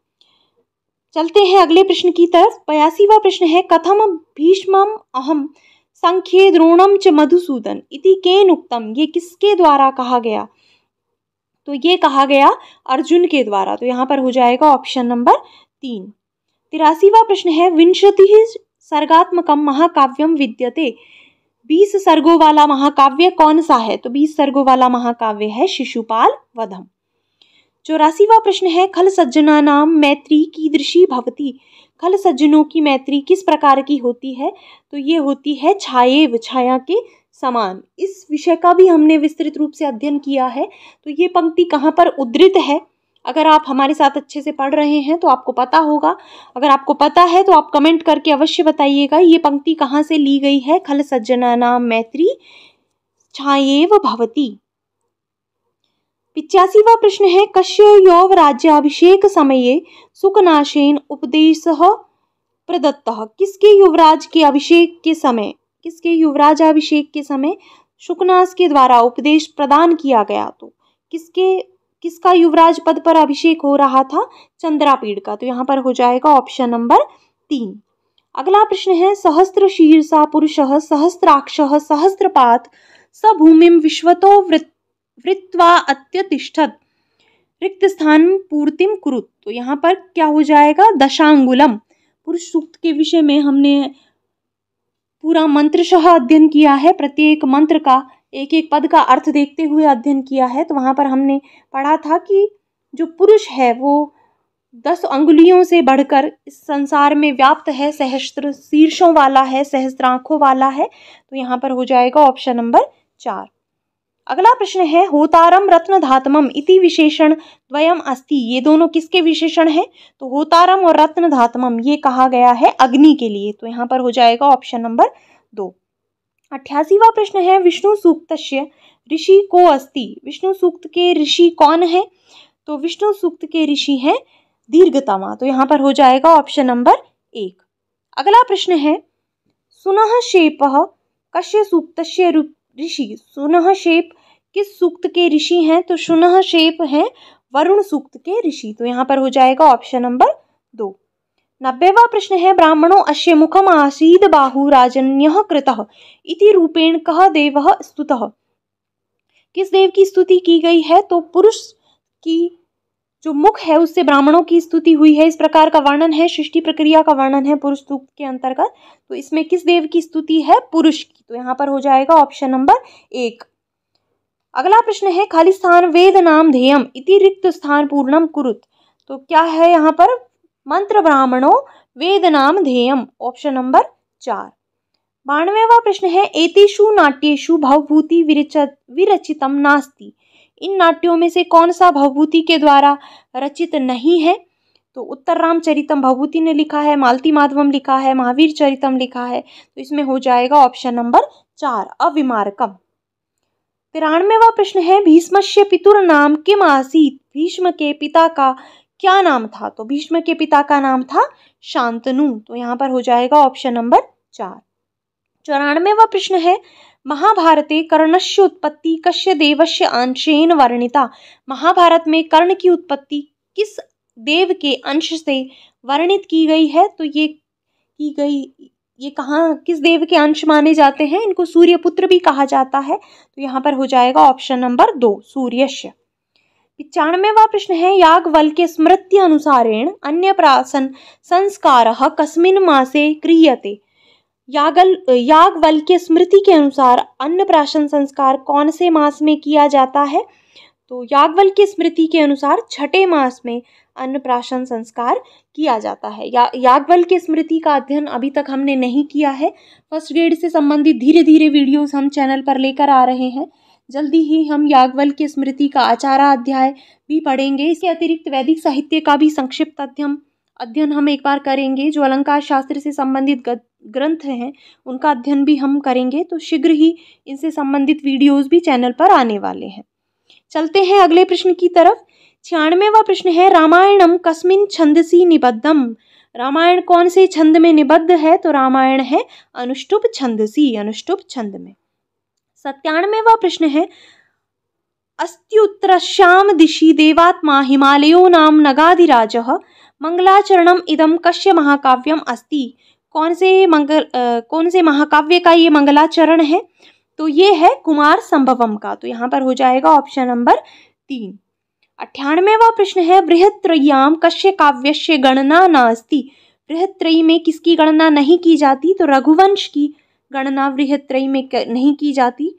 चलते हैं अगले प्रश्न की तरफ बयासीवा प्रश्न है कथम भीष्म अहम संख्य द्रोणम च मधुसूदन इति केन उक्तम ये किसके द्वारा कहा गया तो ये कहा गया अर्जुन के द्वारा तो यहाँ पर हो जाएगा ऑप्शन नंबर तीन तिरासीवा प्रश्न है विंशति सर्गात्मकम महाकाव्यम विद्यते बीस सर्गों वाला महाकाव्य कौन सा है तो बीस सर्गों वाला महाकाव्य है शिशुपाल वधम चौरासीवा प्रश्न है खल सज्जना नाम मैत्री कीदृशी भवती खल सज्जनों की मैत्री किस प्रकार की होती है तो ये होती है छाये छाया के समान इस विषय का भी हमने विस्तृत रूप से अध्ययन किया है तो ये पंक्ति कहाँ पर उद्धृत है अगर आप हमारे साथ अच्छे से पढ़ रहे हैं तो आपको पता होगा अगर आपको पता है तो आप कमेंट करके अवश्य बताइएगा ये पंक्ति कहाँ से ली गई है खल सज्जना नाम मैत्री छाएव भवती पिचासीवा प्रश्न है यौव राज्याभिषेक समय सुकनाशेन उपदेश प्रदत्त किसके युवराज के अभिषेक के समय किसके युवराजाभिषेक के समय शुकनास के द्वारा उपदेश प्रदान किया गया तो किसके किसका युवराज पद पर अभिषेक हो रहा था चंद्रापीड का तो यहाँ पर हो जाएगा ऑप्शन नंबर तीन अगला प्रश्न है सहस्त्र शीर्षा पुरुष सहस्त्राक्ष सहस्त्रपात स भूमि विश्वतो वृत्वा अत्यतिष्ठत रिक्त स्थान पूर्तिम कुरुत तो यहाँ पर क्या हो जाएगा दशांगुलम पुरुष सूक्त के विषय में हमने पूरा शह अध्ययन किया है प्रत्येक मंत्र का एक एक पद का अर्थ देखते हुए अध्ययन किया है तो वहाँ पर हमने पढ़ा था कि जो पुरुष है वो दस अंगुलियों से बढ़कर इस संसार में व्याप्त है सहस्त्र शीर्षों वाला है सहस्त्र आँखों वाला है तो यहाँ पर हो जाएगा ऑप्शन नंबर चार अगला प्रश्न है होतारम रत्न धातमम इति विशेषण द्वयम अस्ति ये दोनों किसके विशेषण हैं तो होतारम और रत्न धातमम ये कहा गया है अग्नि के लिए तो यहाँ पर हो जाएगा ऑप्शन नंबर दो अट्ठासीवा प्रश्न है विष्णु सूक्त ऋषि को अस्ति विष्णु सूक्त के ऋषि कौन है तो विष्णु सूक्त के ऋषि हैं दीर्घतमा तो यहाँ पर हो जाएगा ऑप्शन नंबर एक अगला प्रश्न है सुनः शेप कश्य सूक्त ऋषि सुनह शेप किस सूक्त के ऋषि हैं तो सुनह शेप हैं वरुण सूक्त के ऋषि तो यहाँ पर हो जाएगा ऑप्शन नंबर दो नब्बेवा प्रश्न है ब्राह्मणों अश्य मुखम आसीद बाहुराजन्य कृत इति रूपेण कह देव स्तुत किस देव की स्तुति की गई है तो पुरुष की जो मुख है उससे ब्राह्मणों की स्तुति हुई है इस प्रकार का वर्णन है सृष्टि प्रक्रिया का वर्णन है पुरुष सूक्त के अंतर्गत तो इसमें किस देव की स्तुति है पुरुष की तो यहाँ पर हो जाएगा ऑप्शन नंबर एक अगला प्रश्न है खाली स्थान वेद नाम ध्येयम इति रिक्त स्थान पूर्णम कुरुत तो क्या है यहाँ पर मंत्र ब्राह्मणों वेद नाम ध्येयम ऑप्शन नंबर चार बानवेवा प्रश्न है एतेषु नाट्येषु भावभूति विरचित विरचितम नास्ति इन नाट्यों में से कौन सा भवभूति के द्वारा रचित नहीं है तो उत्तर रामचरितम भवभूति ने लिखा है मालती माधवम लिखा है महावीर चरितम लिखा है तो इसमें हो जाएगा ऑप्शन नंबर चार अविमारकम तिरानवेवा प्रश्न है भीष्मस्य पितुर नाम किम आसीत भीष्म के पिता का क्या नाम था तो भीष्म के पिता का नाम था शांतनु तो यहाँ पर हो जाएगा ऑप्शन नंबर चार चौरानवेवा प्रश्न है महाभारते कर्णस्य उत्पत्ति कश्य देवस्य अंशेन वर्णिता महाभारत में कर्ण की उत्पत्ति किस देव के अंश से वर्णित की गई है तो ये की गई ये कहाँ किस देव के अंश माने जाते हैं इनको सूर्यपुत्र भी कहा जाता है तो यहाँ पर हो जाएगा ऑप्शन नंबर दो सूर्यश्य पिचानवेवा प्रश्न है यागवल के स्मृति अनुसारेण अन्य प्रासन संस्कार कस्मिन मासे क्रियते यागल यागवल के स्मृति के अनुसार अन्न प्राशन संस्कार कौन से मास में किया जाता है तो यागवल की स्मृति के अनुसार छठे मास में अन्न प्राशन संस्कार किया जाता है या यागवल की स्मृति का अध्ययन अभी तक हमने नहीं किया है फर्स्ट ग्रेड से संबंधित धीरे धीरे वीडियोस हम चैनल पर लेकर आ रहे हैं जल्दी ही हम यागवल की स्मृति का आचारा अध्याय भी पढ़ेंगे इसके अतिरिक्त वैदिक साहित्य का भी संक्षिप्त अध्ययन अध्ययन हम एक बार करेंगे जो अलंकार शास्त्र से संबंधित ग्रंथ हैं उनका अध्ययन भी हम करेंगे तो शीघ्र ही इनसे संबंधित वीडियोस भी चैनल पर आने वाले हैं चलते हैं अगले प्रश्न की तरफ छियानवेवा प्रश्न है रामायणम कस्मिन छंदसी निबद्धम रामायण कौन से छंद में निबद्ध है तो रामायण है अनुष्टुप छंदसी अनुष्टुप छंद में सत्यानवेवा प्रश्न है अस्त्युत्रश्याम दिशि देवात्मा हिमालयो नाम नगाधिराज मंगलाचरणम इदम कश्य महाकाव्यम अस्ति कौन से मंगल आ, कौन से महाकाव्य का ये मंगलाचरण है तो ये है कुमार संभवम का तो यहाँ पर हो जाएगा ऑप्शन नंबर तीन अट्ठानवेवा प्रश्न है बृहत्रयाम कश्य काव्यस्य गणना नास्ति बृहत्रयी में किसकी गणना नहीं की जाती तो रघुवंश की गणना बृहत्रयी में नहीं की जाती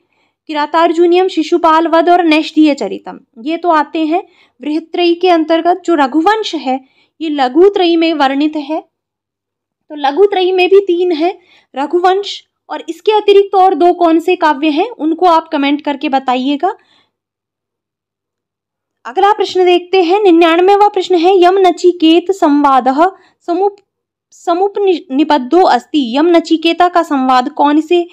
किरातार्जुनियम शिशुपाल वध और नैष्ठीय चरितम ये तो आते हैं बृहत्रयी के अंतर्गत जो रघुवंश है ये लघु त्रयी में वर्णित है तो लघु त्रयी में भी तीन है रघुवंश और इसके अतिरिक्त तो और दो कौन से काव्य हैं उनको आप कमेंट करके बताइएगा अगला प्रश्न देखते हैं निन्यानवेवा प्रश्न है यम नचिकेत संवाद समुप समुप निबद्धो अस्ति यम नचिकेता का संवाद कौन से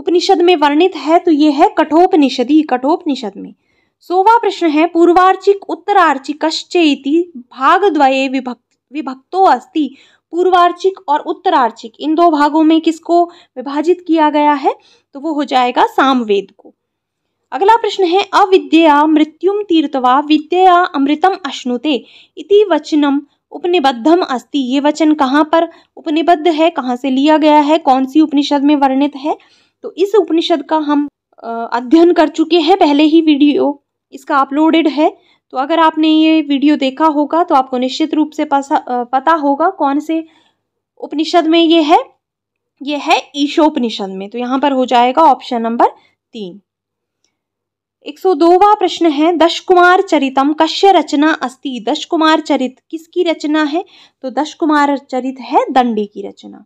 उपनिषद में वर्णित है तो ये है कठोपनिषदी कठोपनिषद में सोवा प्रश्न है पूर्वार्चिक उत्तरार्चिक भाग भागद्वये विभक्त विभक्तो अस्ति पूर्वार्चिक और उत्तरार्चिक इन दो भागों में किसको विभाजित किया गया है तो वो हो जाएगा सामवेद को अगला प्रश्न है अविद्या मृत्युम तीर्थवा विद्या अमृतम अश्नुते इति वचनम उपनिबद्धम अस्ति ये वचन कहाँ पर उपनिबद्ध है कहाँ से लिया गया है कौन सी उपनिषद में वर्णित है तो इस उपनिषद का हम अध्ययन कर चुके हैं पहले ही वीडियो इसका अपलोडेड है तो अगर आपने ये वीडियो देखा होगा तो आपको निश्चित रूप से पता होगा कौन से उपनिषद में ये है ये है ईशोपनिषद में तो यहाँ पर हो जाएगा ऑप्शन नंबर तीन एक सौ दोवा प्रश्न है दश कुमार चरितम कश्य रचना अस्ति दश कुमार चरित किसकी रचना है तो दश कुमार चरित है दंडी की रचना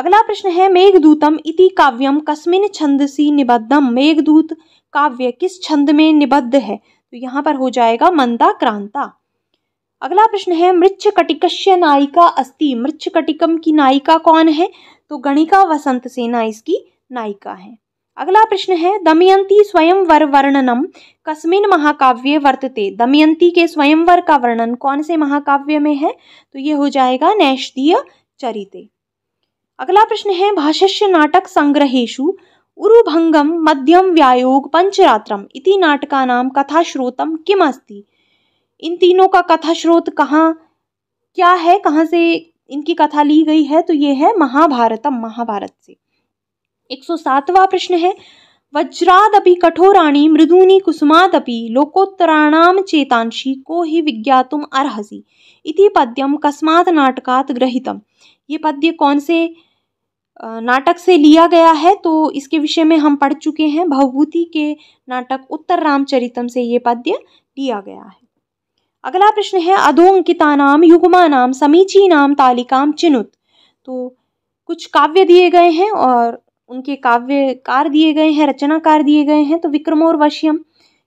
अगला प्रश्न है मेघदूतम इति काव्यम कस्मिन छंदसी निबद्धम मेघदूत काव्य किस छंद में निबद्ध है तो यहाँ पर हो जाएगा मंदा क्रांता अगला प्रश्न है मृक्ष नायिका अस्ति मृक्ष कटिकम की नायिका कौन है तो गणिका वसंत सेना इसकी नायिका है अगला प्रश्न है दमयंती स्वयंवर वर्णनम कस्मिन महाकाव्य वर्तते दमयंती के स्वयंवर का वर्णन कौन से महाकाव्य में है तो ये हो जाएगा नैषदीय चरिते अगला प्रश्न है भाष्य नाटक संग्रहेशु उरुभंगम मध्यम व्यायोग पंचरात्रम इति कथा श्रोतम किम अस्ति इन तीनों का कथा स्रोत कहाँ क्या है कहाँ से इनकी कथा ली गई है तो ये है महाभारतम महाभारत से सातवा प्रश्न है वज्रादपि कठोराणी मृदूनी कुसुमादपि लोकोत्तराणाम चेतांशी को हि विज्ञातुम अर्हसि इति पद्यम कस्मात् नाटकात् गृहीतम् ये पद्य कौन से नाटक से लिया गया है तो इसके विषय में हम पढ़ चुके हैं भवभूति के नाटक उत्तर रामचरितम से ये पद्य लिया गया है अगला प्रश्न है नाम नाम समीची समीचीनाम तालिकाम चिनुत तो कुछ काव्य दिए गए हैं और उनके काव्यकार दिए गए हैं रचनाकार दिए गए हैं तो विक्रमोर वश्यम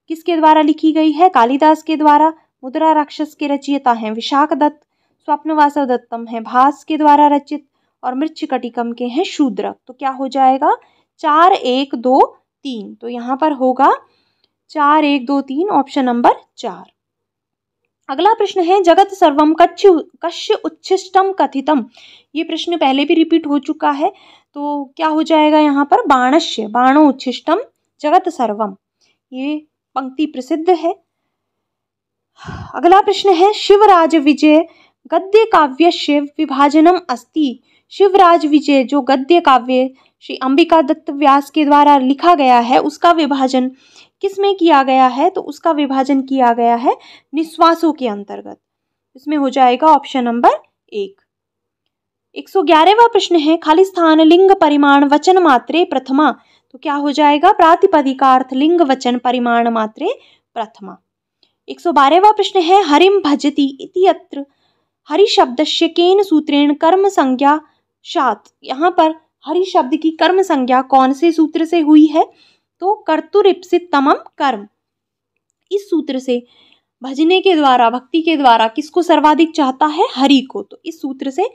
किसके द्वारा लिखी गई है कालिदास के द्वारा मुद्रा राक्षस के रचयिता हैं विशाख दत्त स्वप्नवासव दत्तम है भास के द्वारा रचित और मिर्च कटिकम के हैं शूद्रक तो क्या हो जाएगा चार एक दो तीन तो यहाँ पर होगा चार एक दो तीन ऑप्शन नंबर चार अगला प्रश्न है जगत सर्वम कच्छ कश्य उच्छिष्टम कथितम ये प्रश्न पहले भी रिपीट हो चुका है तो क्या हो जाएगा यहाँ पर बाणस्य बाणो उच्छिष्टम जगत सर्वम ये पंक्ति प्रसिद्ध है अगला प्रश्न है शिवराज विजय गद्य काव्य शिव विभाजनम अस्ति शिवराज विजय जो गद्य काव्य श्री अंबिका दत्त व्यास के द्वारा लिखा गया है उसका विभाजन किस में किया गया है तो उसका विभाजन किया गया है निश्वासों के अंतर्गत इसमें हो जाएगा ऑप्शन नंबर एक एक सौ ग्यारहवा प्रश्न है खाली स्थान लिंग परिमाण वचन मात्रे प्रथमा तो क्या हो जाएगा प्रातिपदिकार्थ लिंग वचन परिमाण मात्रे प्रथमा एक सौ बारहवा प्रश्न है हरिम भजती इति अत्र हरि शब्दस्य केन सूत्रेण कर्म संज्ञा शात यहाँ पर हरि शब्द की कर्म संज्ञा कौन से सूत्र से हुई है तो कर्तुरिप्सित तमम कर्म इस सूत्र से भजने के द्वारा भक्ति के द्वारा किसको सर्वाधिक चाहता है हरि को तो इस सूत्र से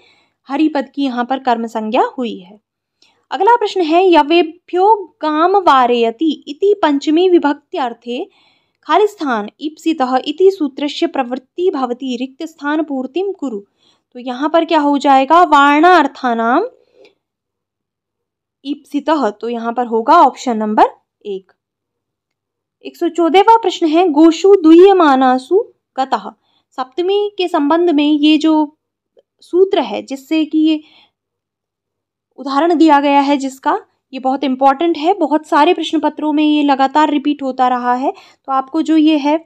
हरि पद की यहाँ पर कर्म संज्ञा हुई है अगला प्रश्न है यवेभ्यो गाम वारयति इति पंचमी विभक्ति अर्थे खाली स्थान ईप्सितः इति सूत्रस्य प्रवृत्ति भवती रिक्त स्थान पूर्तिम कुरु तो यहाँ पर क्या हो जाएगा वारणार्थानाम ईप्सित तो यहाँ पर होगा ऑप्शन नंबर एक एक सौ चौदहवा प्रश्न है गोशु दुयमानासु कतः सप्तमी के संबंध में ये जो सूत्र है जिससे कि ये उदाहरण दिया गया है जिसका ये बहुत इंपॉर्टेंट है बहुत सारे प्रश्न पत्रों में ये लगातार रिपीट होता रहा है तो आपको जो ये है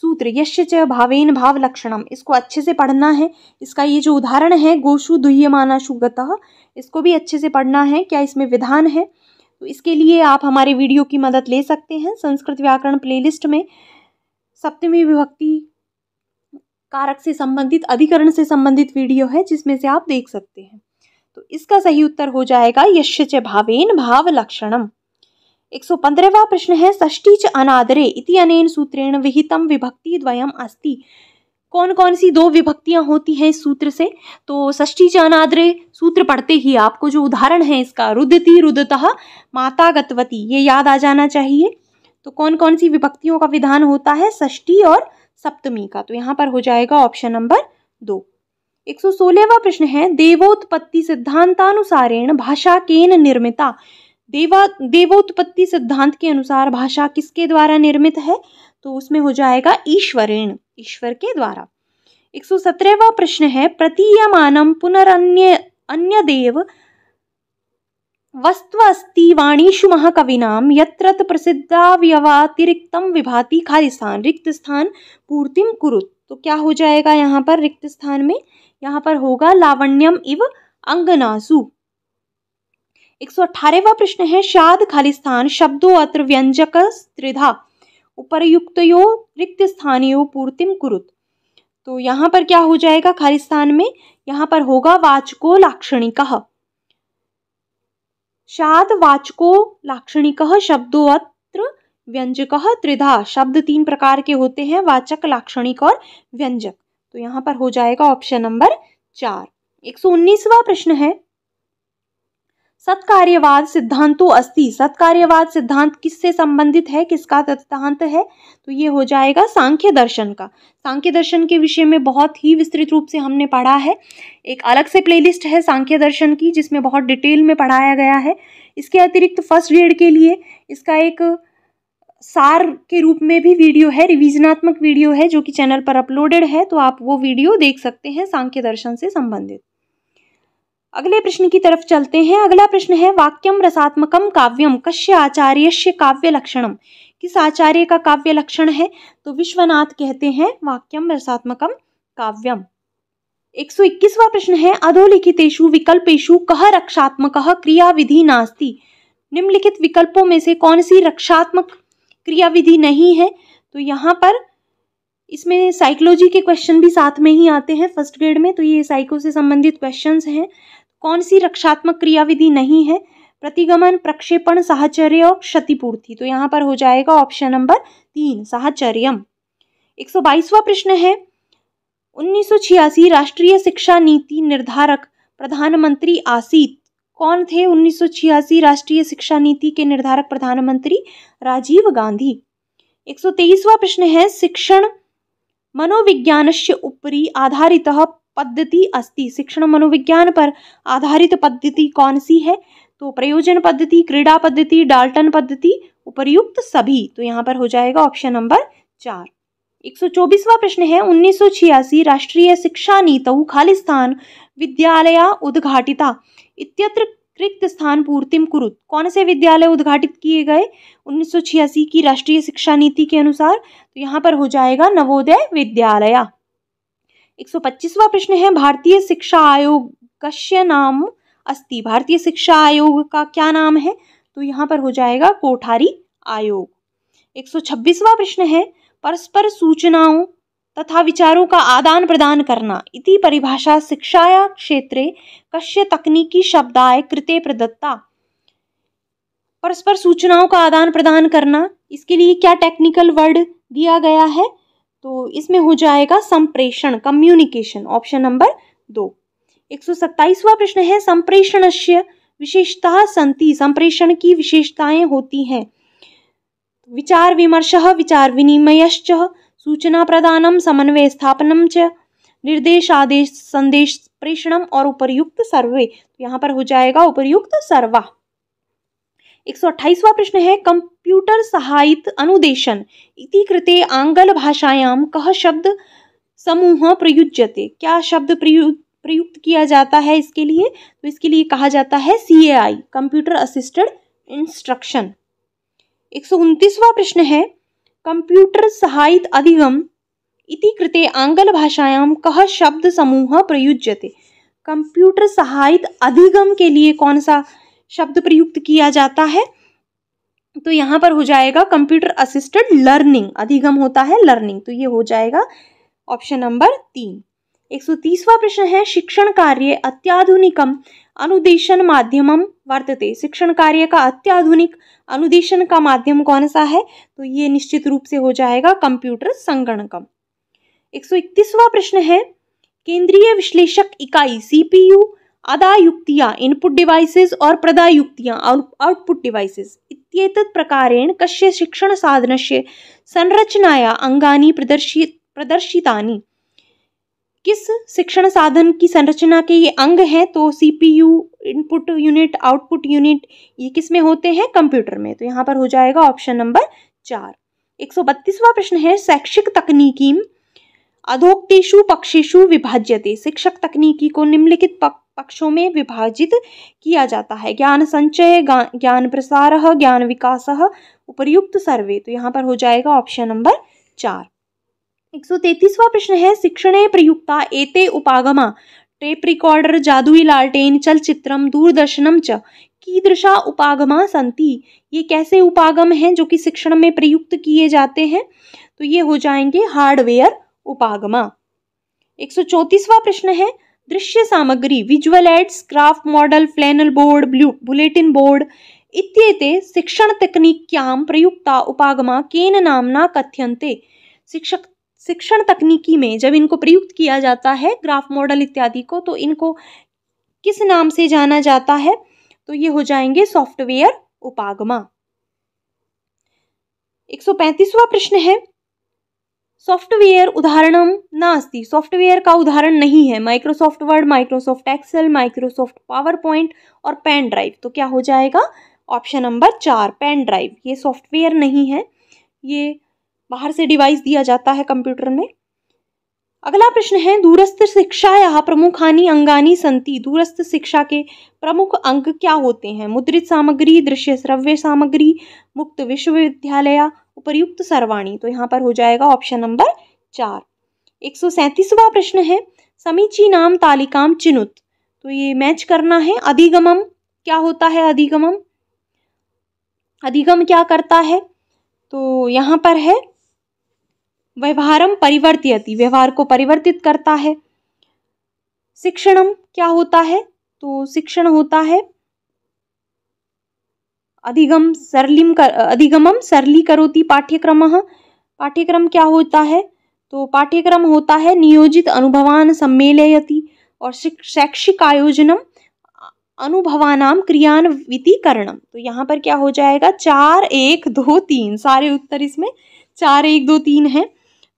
सूत्र यश च भावेन भाव लक्षणम इसको अच्छे से पढ़ना है इसका ये जो उदाहरण है गोशु दुह्यमानाशु गतः इसको भी अच्छे से पढ़ना है क्या इसमें विधान है तो इसके लिए आप हमारे वीडियो की मदद ले सकते हैं संस्कृत व्याकरण प्लेलिस्ट में सप्तमी विभक्ति कारक से संबंधित अधिकरण से संबंधित वीडियो है जिसमें से आप देख सकते हैं तो इसका सही उत्तर हो जाएगा यश्य च भावेन भाव लक्षणम प्रश्न है षष्ठी च अनादरे इति अनेन सूत्रेण विभक्ति द्वयम अस्ति कौन कौन सी दो विभक्तियां होती हैं इस सूत्र से तो षष्ठी च अनादरे सूत्र पढ़ते ही आपको जो उदाहरण है इसका रुदती रुदतः माता गतवती ये याद आ जाना चाहिए तो कौन कौन सी विभक्तियों का विधान होता है षष्टी और सप्तमी का तो यहाँ पर हो जाएगा ऑप्शन नंबर दो एक सौ सोलहवा प्रश्न है देवोत्पत्ति सिद्धांतानुसारेण भाषा केन निर्मिता देवा देवोत्पत्ति सिद्धांत के अनुसार भाषा किसके द्वारा निर्मित है तो उसमें हो जाएगा ईश्वरेण ईश्वर के द्वारा एक सौ सत्रहवा प्रश्न है प्रतीयमानम पुनरअन्य अन्य देव वस्तु अस्ति वाणीषु महाकविनाम यत्रत प्रसिद्धा व्यवातिरिक्तम विभाति खाली स्थान रिक्त स्थान पूर्तिम कुरुत तो क्या हो जाएगा यहाँ पर रिक्त स्थान में यहाँ पर होगा लावण्यम इव अंगनासु एक सौ अठारहवा प्रश्न है शाद खाली स्थान शब्दों अत्र व्यंजक त्रिधा यो रिक्त स्थानीय पूर्तिम कुरुत तो यहाँ पर क्या हो जाएगा खाली स्थान में यहाँ पर होगा वाचको लाक्षणिक शाद वाचको लाक्षणिक शब्दों अत्र व्यंजक त्रिधा शब्द तीन प्रकार के होते हैं वाचक लाक्षणिक और व्यंजक तो यहाँ पर हो जाएगा ऑप्शन नंबर चार एक सौ उन्नीसवा प्रश्न है सत्कार्यवाद सिद्धांतो अस्ति सत्कार्यवाद सिद्धांत किससे संबंधित है किसका सिद्धांत है तो ये हो जाएगा सांख्य दर्शन का सांख्य दर्शन के विषय में बहुत ही विस्तृत रूप से हमने पढ़ा है एक अलग से प्लेलिस्ट है सांख्य दर्शन की जिसमें बहुत डिटेल में पढ़ाया गया है इसके अतिरिक्त फर्स्ट ग्रेड के लिए इसका एक सार के रूप में भी वीडियो है रिविजनात्मक वीडियो है जो कि चैनल पर अपलोडेड है तो आप वो वीडियो देख सकते हैं सांख्य दर्शन से संबंधित अगले प्रश्न की तरफ चलते हैं अगला प्रश्न है वाक्यम रसात्मकम काव्यम कश्य आचार्यश्य काव्य लक्षणम किस आचार्य का काव्य लक्षण है तो विश्वनाथ कहते हैं वाक्यम रसात्मकम काव्यम एक सौ इक्कीसवा प्रश्न है अधोलिखितेशु विकल्पेशु कह रक्षात्मक क्रिया विधि नास्ति निम्नलिखित विकल्पों में से कौन सी रक्षात्मक क्रिया विधि नहीं है तो यहाँ पर इसमें साइकोलॉजी के क्वेश्चन भी साथ में ही आते हैं फर्स्ट ग्रेड में तो ये साइको से संबंधित क्वेश्चन हैं कौन सी रक्षात्मक क्रियाविधि नहीं है प्रतिगमन प्रक्षेपण साहचर्य और क्षतिपूर्ति तो यहाँ पर हो जाएगा ऑप्शन नंबर तीन साहचर्यम एक प्रश्न है उन्नीस राष्ट्रीय शिक्षा नीति निर्धारक प्रधानमंत्री आसीत कौन थे उन्नीस सौ छियासी राष्ट्रीय शिक्षा नीति के निर्धारक प्रधानमंत्री राजीव गांधी एक सौ तेईसवा प्रश्न है शिक्षण मनोविज्ञान से ऊपरी आधारित पद्धति अस्ति शिक्षण मनोविज्ञान पर आधारित पद्धति कौन सी है तो प्रयोजन पद्धति क्रीड़ा पद्धति डाल्टन पद्धति उपर्युक्त सभी तो यहाँ पर हो जाएगा ऑप्शन नंबर चार एक सौ चौबीसवा प्रश्न है उन्नीस सौ छियासी राष्ट्रीय शिक्षा नीतौ खालिस्तान विद्यालय उद्घाटिता इत्यत्र रिक्त स्थान पूर्तिम कुरुत कौन से विद्यालय उद्घाटित किए गए उन्नीस की राष्ट्रीय शिक्षा नीति के अनुसार तो यहाँ पर हो जाएगा नवोदय विद्यालया एक सौ पच्चीसवा प्रश्न है भारतीय शिक्षा आयोग कश्य नाम अस्ति भारतीय शिक्षा आयोग का क्या नाम है तो यहाँ पर हो जाएगा कोठारी आयोग एक सौ छब्बीसवा प्रश्न है परस्पर सूचनाओं तथा विचारों का आदान प्रदान करना इति परिभाषा शिक्षाया क्षेत्रे कश्य तकनीकी शब्दाय कृते प्रदत्ता परस्पर सूचनाओं का आदान प्रदान करना इसके लिए क्या टेक्निकल वर्ड दिया गया है तो इसमें हो जाएगा संप्रेषण कम्युनिकेशन ऑप्शन नंबर दो एक सौ सत्ताईसवा प्रश्न है संप्रेषणस्य विशेषता संति संप्रेषण की विशेषताएं होती हैं विचार विमर्श विचार विनिमयश्च सूचना प्रदानम समन्वय स्थापनम च निर्देश आदेश संदेश प्रेषणम और उपर्युक्त सर्वे तो यहाँ पर हो जाएगा उपर्युक्त सर्वा एक सौ अट्ठाईसवा प्रश्न है कम कंप्यूटर सहायित अनुदेशन इति कृते भाषायाम कह शब्द समूह प्रयुज्यते क्या शब्द प्रयु प्रयुक्त किया जाता है इसके लिए तो इसके लिए कहा जाता है C A I computer assisted instruction एक सौ उनतीसवा प्रश्न है कंप्यूटर सहायित अधिगम इति कृते कह शब्द समूह प्रयुज्यते कंप्यूटर सहायित अधिगम के लिए कौन सा शब्द प्रयुक्त किया जाता है तो यहाँ पर हो जाएगा कंप्यूटर असिस्टेड लर्निंग अधिगम होता है लर्निंग तो ये हो जाएगा ऑप्शन नंबर तीन एक सौ तीसवा प्रश्न है शिक्षण कार्य अत्याधुनिकम अनुदेशन माध्यमम वर्तते शिक्षण कार्य का अत्याधुनिक अनुदेशन का माध्यम कौन सा है तो ये निश्चित रूप से हो जाएगा कंप्यूटर संगणकम एक सौ इकतीसवा प्रश्न है केंद्रीय विश्लेषक इकाई सीपीयू अदा इनपुट डिवाइसेस और प्रदायुक्तियां आउटपुट डिवाइसेस इत्येतत् प्रकारेण कस्य शिक्षणसाधनस्य संरचनाया अङ्गानि प्रदर्शि प्रदर्शितानि किस शिक्षण साधन की संरचना के ये अंग हैं तो C P U input unit output unit ये किस में होते हैं कंप्यूटर में तो यहाँ पर हो जाएगा ऑप्शन नंबर चार एक सौ बत्तीसवा प्रश्न है शैक्षिक तकनीकी अधोक्तेषु पक्षेषु विभाज्यते शिक्षक तकनीकी को निम्नलिखित पक, पक्षों में विभाजित किया जाता है ज्ञान संचय ज्ञान प्रसार ज्ञान विकास उपर्युक्त सर्वे तो यहाँ पर हो जाएगा ऑप्शन नंबर चार एक सौ तैतीसवा प्रश्न है शिक्षण प्रयुक्ता एते उपागमा टेप रिकॉर्डर जादुई लालटेन चलचित्रम दूरदर्शनम च कीदृशा उपागमा संति ये कैसे उपागम हैं जो कि शिक्षण में प्रयुक्त किए जाते हैं तो ये हो जाएंगे हार्डवेयर उपागमा एक सौ चौतीसवा प्रश्न है दृश्य सामग्री visual aids craft model flannel board bulletin board इत्येते तकनीक्याम प्रयुक्ता उपागमा केन नामना कथ्यन्ते शिक्षक शिक्षण तकनीकी में जब इनको प्रयुक्त किया जाता है ग्राफ मॉडल इत्यादि को तो इनको किस नाम से जाना जाता है तो ये हो जाएंगे सॉफ्टवेयर उपागमा 135वां प्रश्न है सॉफ्टवेयर उदाहरणम नास्ति सॉफ्टवेयर का उदाहरण नहीं है Microsoft Word Microsoft Excel Microsoft PowerPoint और पेन ड्राइव तो क्या हो जाएगा ऑप्शन नंबर चार पेन ड्राइव ये सॉफ्टवेयर नहीं है ये बाहर से डिवाइस दिया जाता है कंप्यूटर में अगला प्रश्न है दूरस्थ शिक्षा या प्रमुखानी अंगानी संति दूरस्थ शिक्षा के प्रमुख अंग क्या होते हैं मुद्रित सामग्री दृश्य श्रव्य सामग्री मुक्त विश्वविद्यालय उपर्युक्त सर्वाणी तो यहाँ पर हो जाएगा ऑप्शन नंबर चार एक सौ सैंतीसवा प्रश्न है समीची नाम तालिकाम चिनुत तो ये मैच करना है अधिगमम क्या होता है अधिगमम अधिगम क्या करता है तो यहाँ पर है व्यवहारम परिवर्तित व्यवहार को परिवर्तित करता है शिक्षणम क्या होता है तो शिक्षण होता है अधिगम सरलिम कर अधिगमम सरली करोति पाठ्यक्रम पाठ्यक्रम क्या होता है तो पाठ्यक्रम होता है नियोजित अनुभवान सम्मेलयति और शैक्षिक आयोजनम अनुभवानाम करणम तो यहाँ पर क्या हो जाएगा चार एक दो तीन सारे उत्तर इसमें चार एक दो तीन है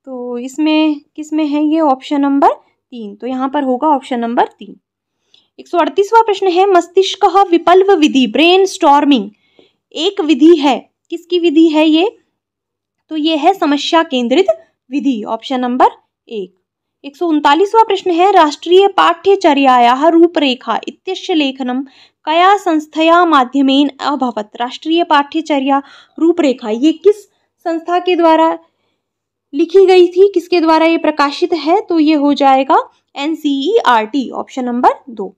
तो इसमें किस में है ये ऑप्शन नंबर तीन तो यहाँ पर होगा ऑप्शन नंबर तीन एक सौ अड़तीसवा प्रश्न है मस्तिष्क विपल्व विधि ब्रेन स्टॉर्मिंग एक विधि है किसकी विधि है ये तो ये है समस्या केंद्रित विधि ऑप्शन नंबर एक एक सौ उनतालीसवा प्रश्न है राष्ट्रीय पाठ्यचर्या रूपरेखा इत्यस्य लेखनम कया संस्थया माध्यमेन अभवत राष्ट्रीय पाठ्यचर्या रूपरेखा ये किस संस्था के द्वारा लिखी गई थी किसके द्वारा ये प्रकाशित है तो ये हो जाएगा एन ऑप्शन नंबर दो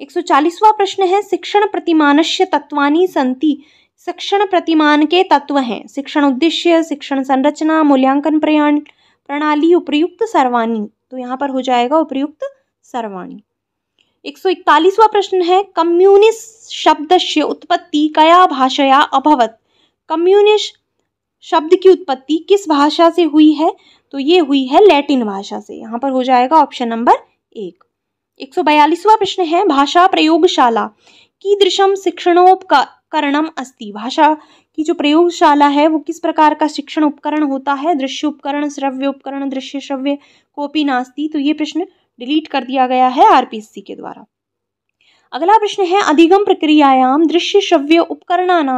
एक सौ चालीसवा प्रश्न है शिक्षण प्रतिमानस्य तत्वानी संति शिक्षण प्रतिमान के तत्व हैं शिक्षण उद्देश्य शिक्षण संरचना मूल्यांकन प्रयाण प्रणाली उपयुक्त सर्वाणी तो यहाँ पर हो जाएगा उपयुक्त सर्वाणी एक सौ इकतालीसवा प्रश्न है कम्युनिस्ट शब्द से उत्पत्ति कया भाषया अभवत कम्युनिस्ट शब्द की उत्पत्ति किस भाषा से हुई है तो ये हुई है लैटिन भाषा से यहाँ पर हो जाएगा ऑप्शन नंबर एक एक सौ बयालीसवा प्रश्न है भाषा प्रयोगशाला की शिक्षणोप का उपकरणम अस्ति भाषा की जो प्रयोगशाला है वो किस प्रकार का शिक्षण उपकरण होता है दृश्य उपकरण श्रव्य उपकरण दृश्य श्रव्य कॉपी नास्ती तो ये प्रश्न डिलीट कर दिया गया है आरपीएससी के द्वारा अगला प्रश्न है अधिगम प्रक्रियायाम दृश्य श्रव्य नाम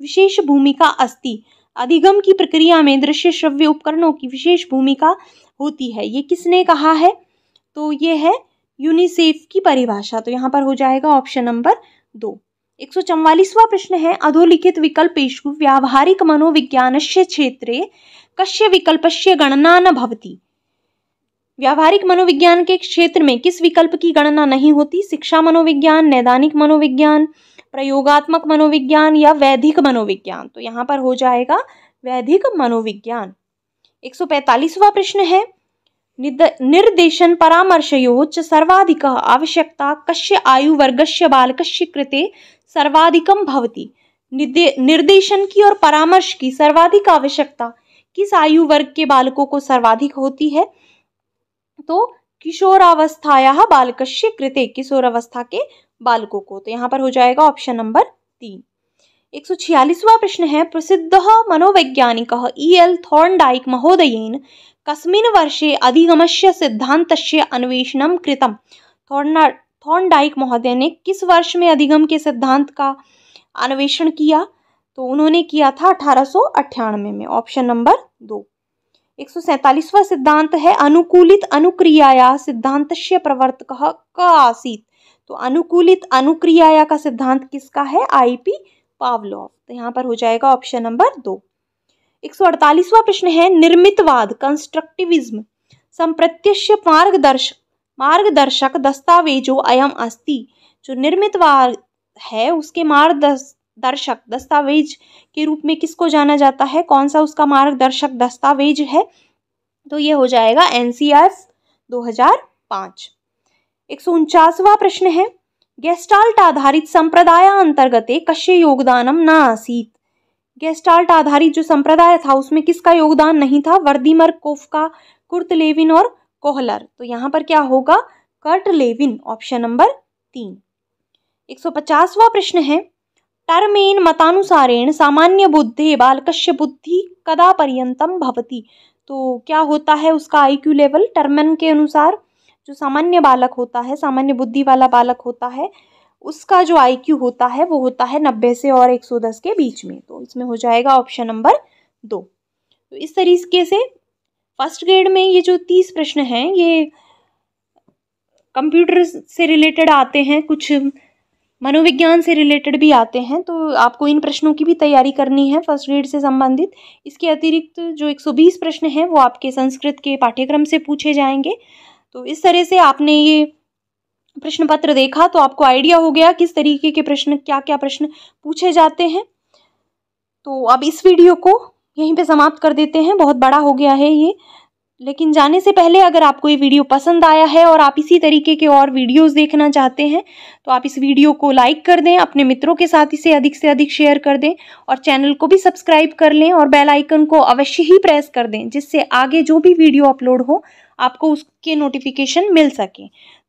विशेष भूमिका अस्ति अधिगम की प्रक्रिया में दृश्य श्रव्य उपकरणों की विशेष भूमिका होती है ये किसने कहा है तो ये है यूनिसेफ की परिभाषा तो यहाँ पर हो जाएगा ऑप्शन नंबर दो एक सौ चौवालीसवा प्रश्न है अधोलिखित विकल्प व्यावहारिक मनोविज्ञान क्षेत्रे कस्य विकल्पस्य गणना न भवती व्यावहारिक मनोविज्ञान के क्षेत्र में किस विकल्प की गणना नहीं होती शिक्षा मनोविज्ञान नैदानिक मनोविज्ञान प्रयोगात्मक मनोविज्ञान या वैधिक मनोविज्ञान तो यहाँ पर हो जाएगा वैधिक मनोविज्ञान एक सौ पैंतालीसवा प्रश्न है निर्देशन परामर्शयोच्च सर्वाधिक आवश्यकता कस्य आयुवर्गस्य बालकस्य कृते सर्वाधिकं भवति निर्दे निर्देशन की और परामर्श की सर्वाधिक आवश्यकता किस आयु वर्ग के बालकों को सर्वाधिक होती है तो किशोरावस्थाया बालकस्य कृते किशोरावस्था के बालकों को तो यहाँ पर हो जाएगा ऑप्शन नंबर तीन एक सौ छियालीसवा प्रश्न है प्रसिद्ध मनोवैज्ञानिक ई e एल थॉर्नडाइक महोदयेन कस्मिन् वर्षे अधिगमस्य सिद्धान्तस्य अन्वेषणं कृतं थोर्ना थॉर्नडाइक महोदय ने किस वर्ष में अधिगम के सिद्धांत का अन्वेषण किया तो उन्होंने किया था अठारह में ऑप्शन नंबर दो एक सिद्धांत है अनुकूलित अनुक्रियाया सिद्धांत प्रवर्तक का आसीत तो अनुकूलित अनुक्रियाया का सिद्धांत किसका है आईपी पावलोव तो यहाँ पर हो जाएगा ऑप्शन नंबर दो एक सौ अड़तालीसवा प्रश्न है निर्मितवाद कंस्ट्रक्टिविज्म संप्रत्यक्ष मार्गदर्शक मार्गदर्शक दस्तावेजो अयम अस्ति जो निर्मितवाद है उसके मार्गदर्शक दस्तावेज के रूप में किसको जाना जाता है कौन सा उसका मार्गदर्शक दस्तावेज है तो ये हो जाएगा एन सी आर दो हजार पाँच एक सौ उनचासवा प्रश्न है गेस्टाल्ट आधारित संप्रदाय अंतर्गते कश्य योगदानम न आसीत गेस्टाल्ट आधारित जो संप्रदाय था उसमें किसका योगदान नहीं था वर्दीमर कोफका कुर्त लेविन और कोहलर तो यहाँ पर क्या होगा कर्ट लेविन ऑप्शन नंबर तीन एक सौ पचासवा प्रश्न है टर्मेन मतानुसारेण सामान्य बुद्धि बालकश्य बुद्धि कदा पर्यंतम भवती तो क्या होता है उसका आईक्यू लेवल टर्मन के अनुसार जो सामान्य बालक होता है सामान्य बुद्धि वाला बालक होता है उसका जो आई क्यू होता है वो होता है नब्बे से और एक सौ दस के बीच में तो इसमें हो जाएगा ऑप्शन नंबर दो तो इस तरीके से फर्स्ट ग्रेड में ये जो तीस प्रश्न हैं ये कंप्यूटर से रिलेटेड आते हैं कुछ मनोविज्ञान से रिलेटेड भी आते हैं तो आपको इन प्रश्नों की भी तैयारी करनी है फर्स्ट ग्रेड से संबंधित इसके अतिरिक्त जो 120 प्रश्न हैं वो आपके संस्कृत के पाठ्यक्रम से पूछे जाएंगे तो इस तरह से आपने ये प्रश्न पत्र देखा तो आपको आइडिया हो गया किस तरीके के प्रश्न क्या क्या प्रश्न पूछे जाते हैं तो अब इस वीडियो को यहीं पे समाप्त कर देते हैं बहुत बड़ा हो गया है ये लेकिन जाने से पहले अगर आपको ये वीडियो पसंद आया है और आप इसी तरीके के और वीडियोस देखना चाहते हैं तो आप इस वीडियो को लाइक कर दें अपने मित्रों के साथ इसे अधिक से अधिक शेयर कर दें और चैनल को भी सब्सक्राइब कर लें और बेल आइकन को अवश्य ही प्रेस कर दें जिससे आगे जो भी वीडियो अपलोड हो आपको उसके नोटिफिकेशन मिल सके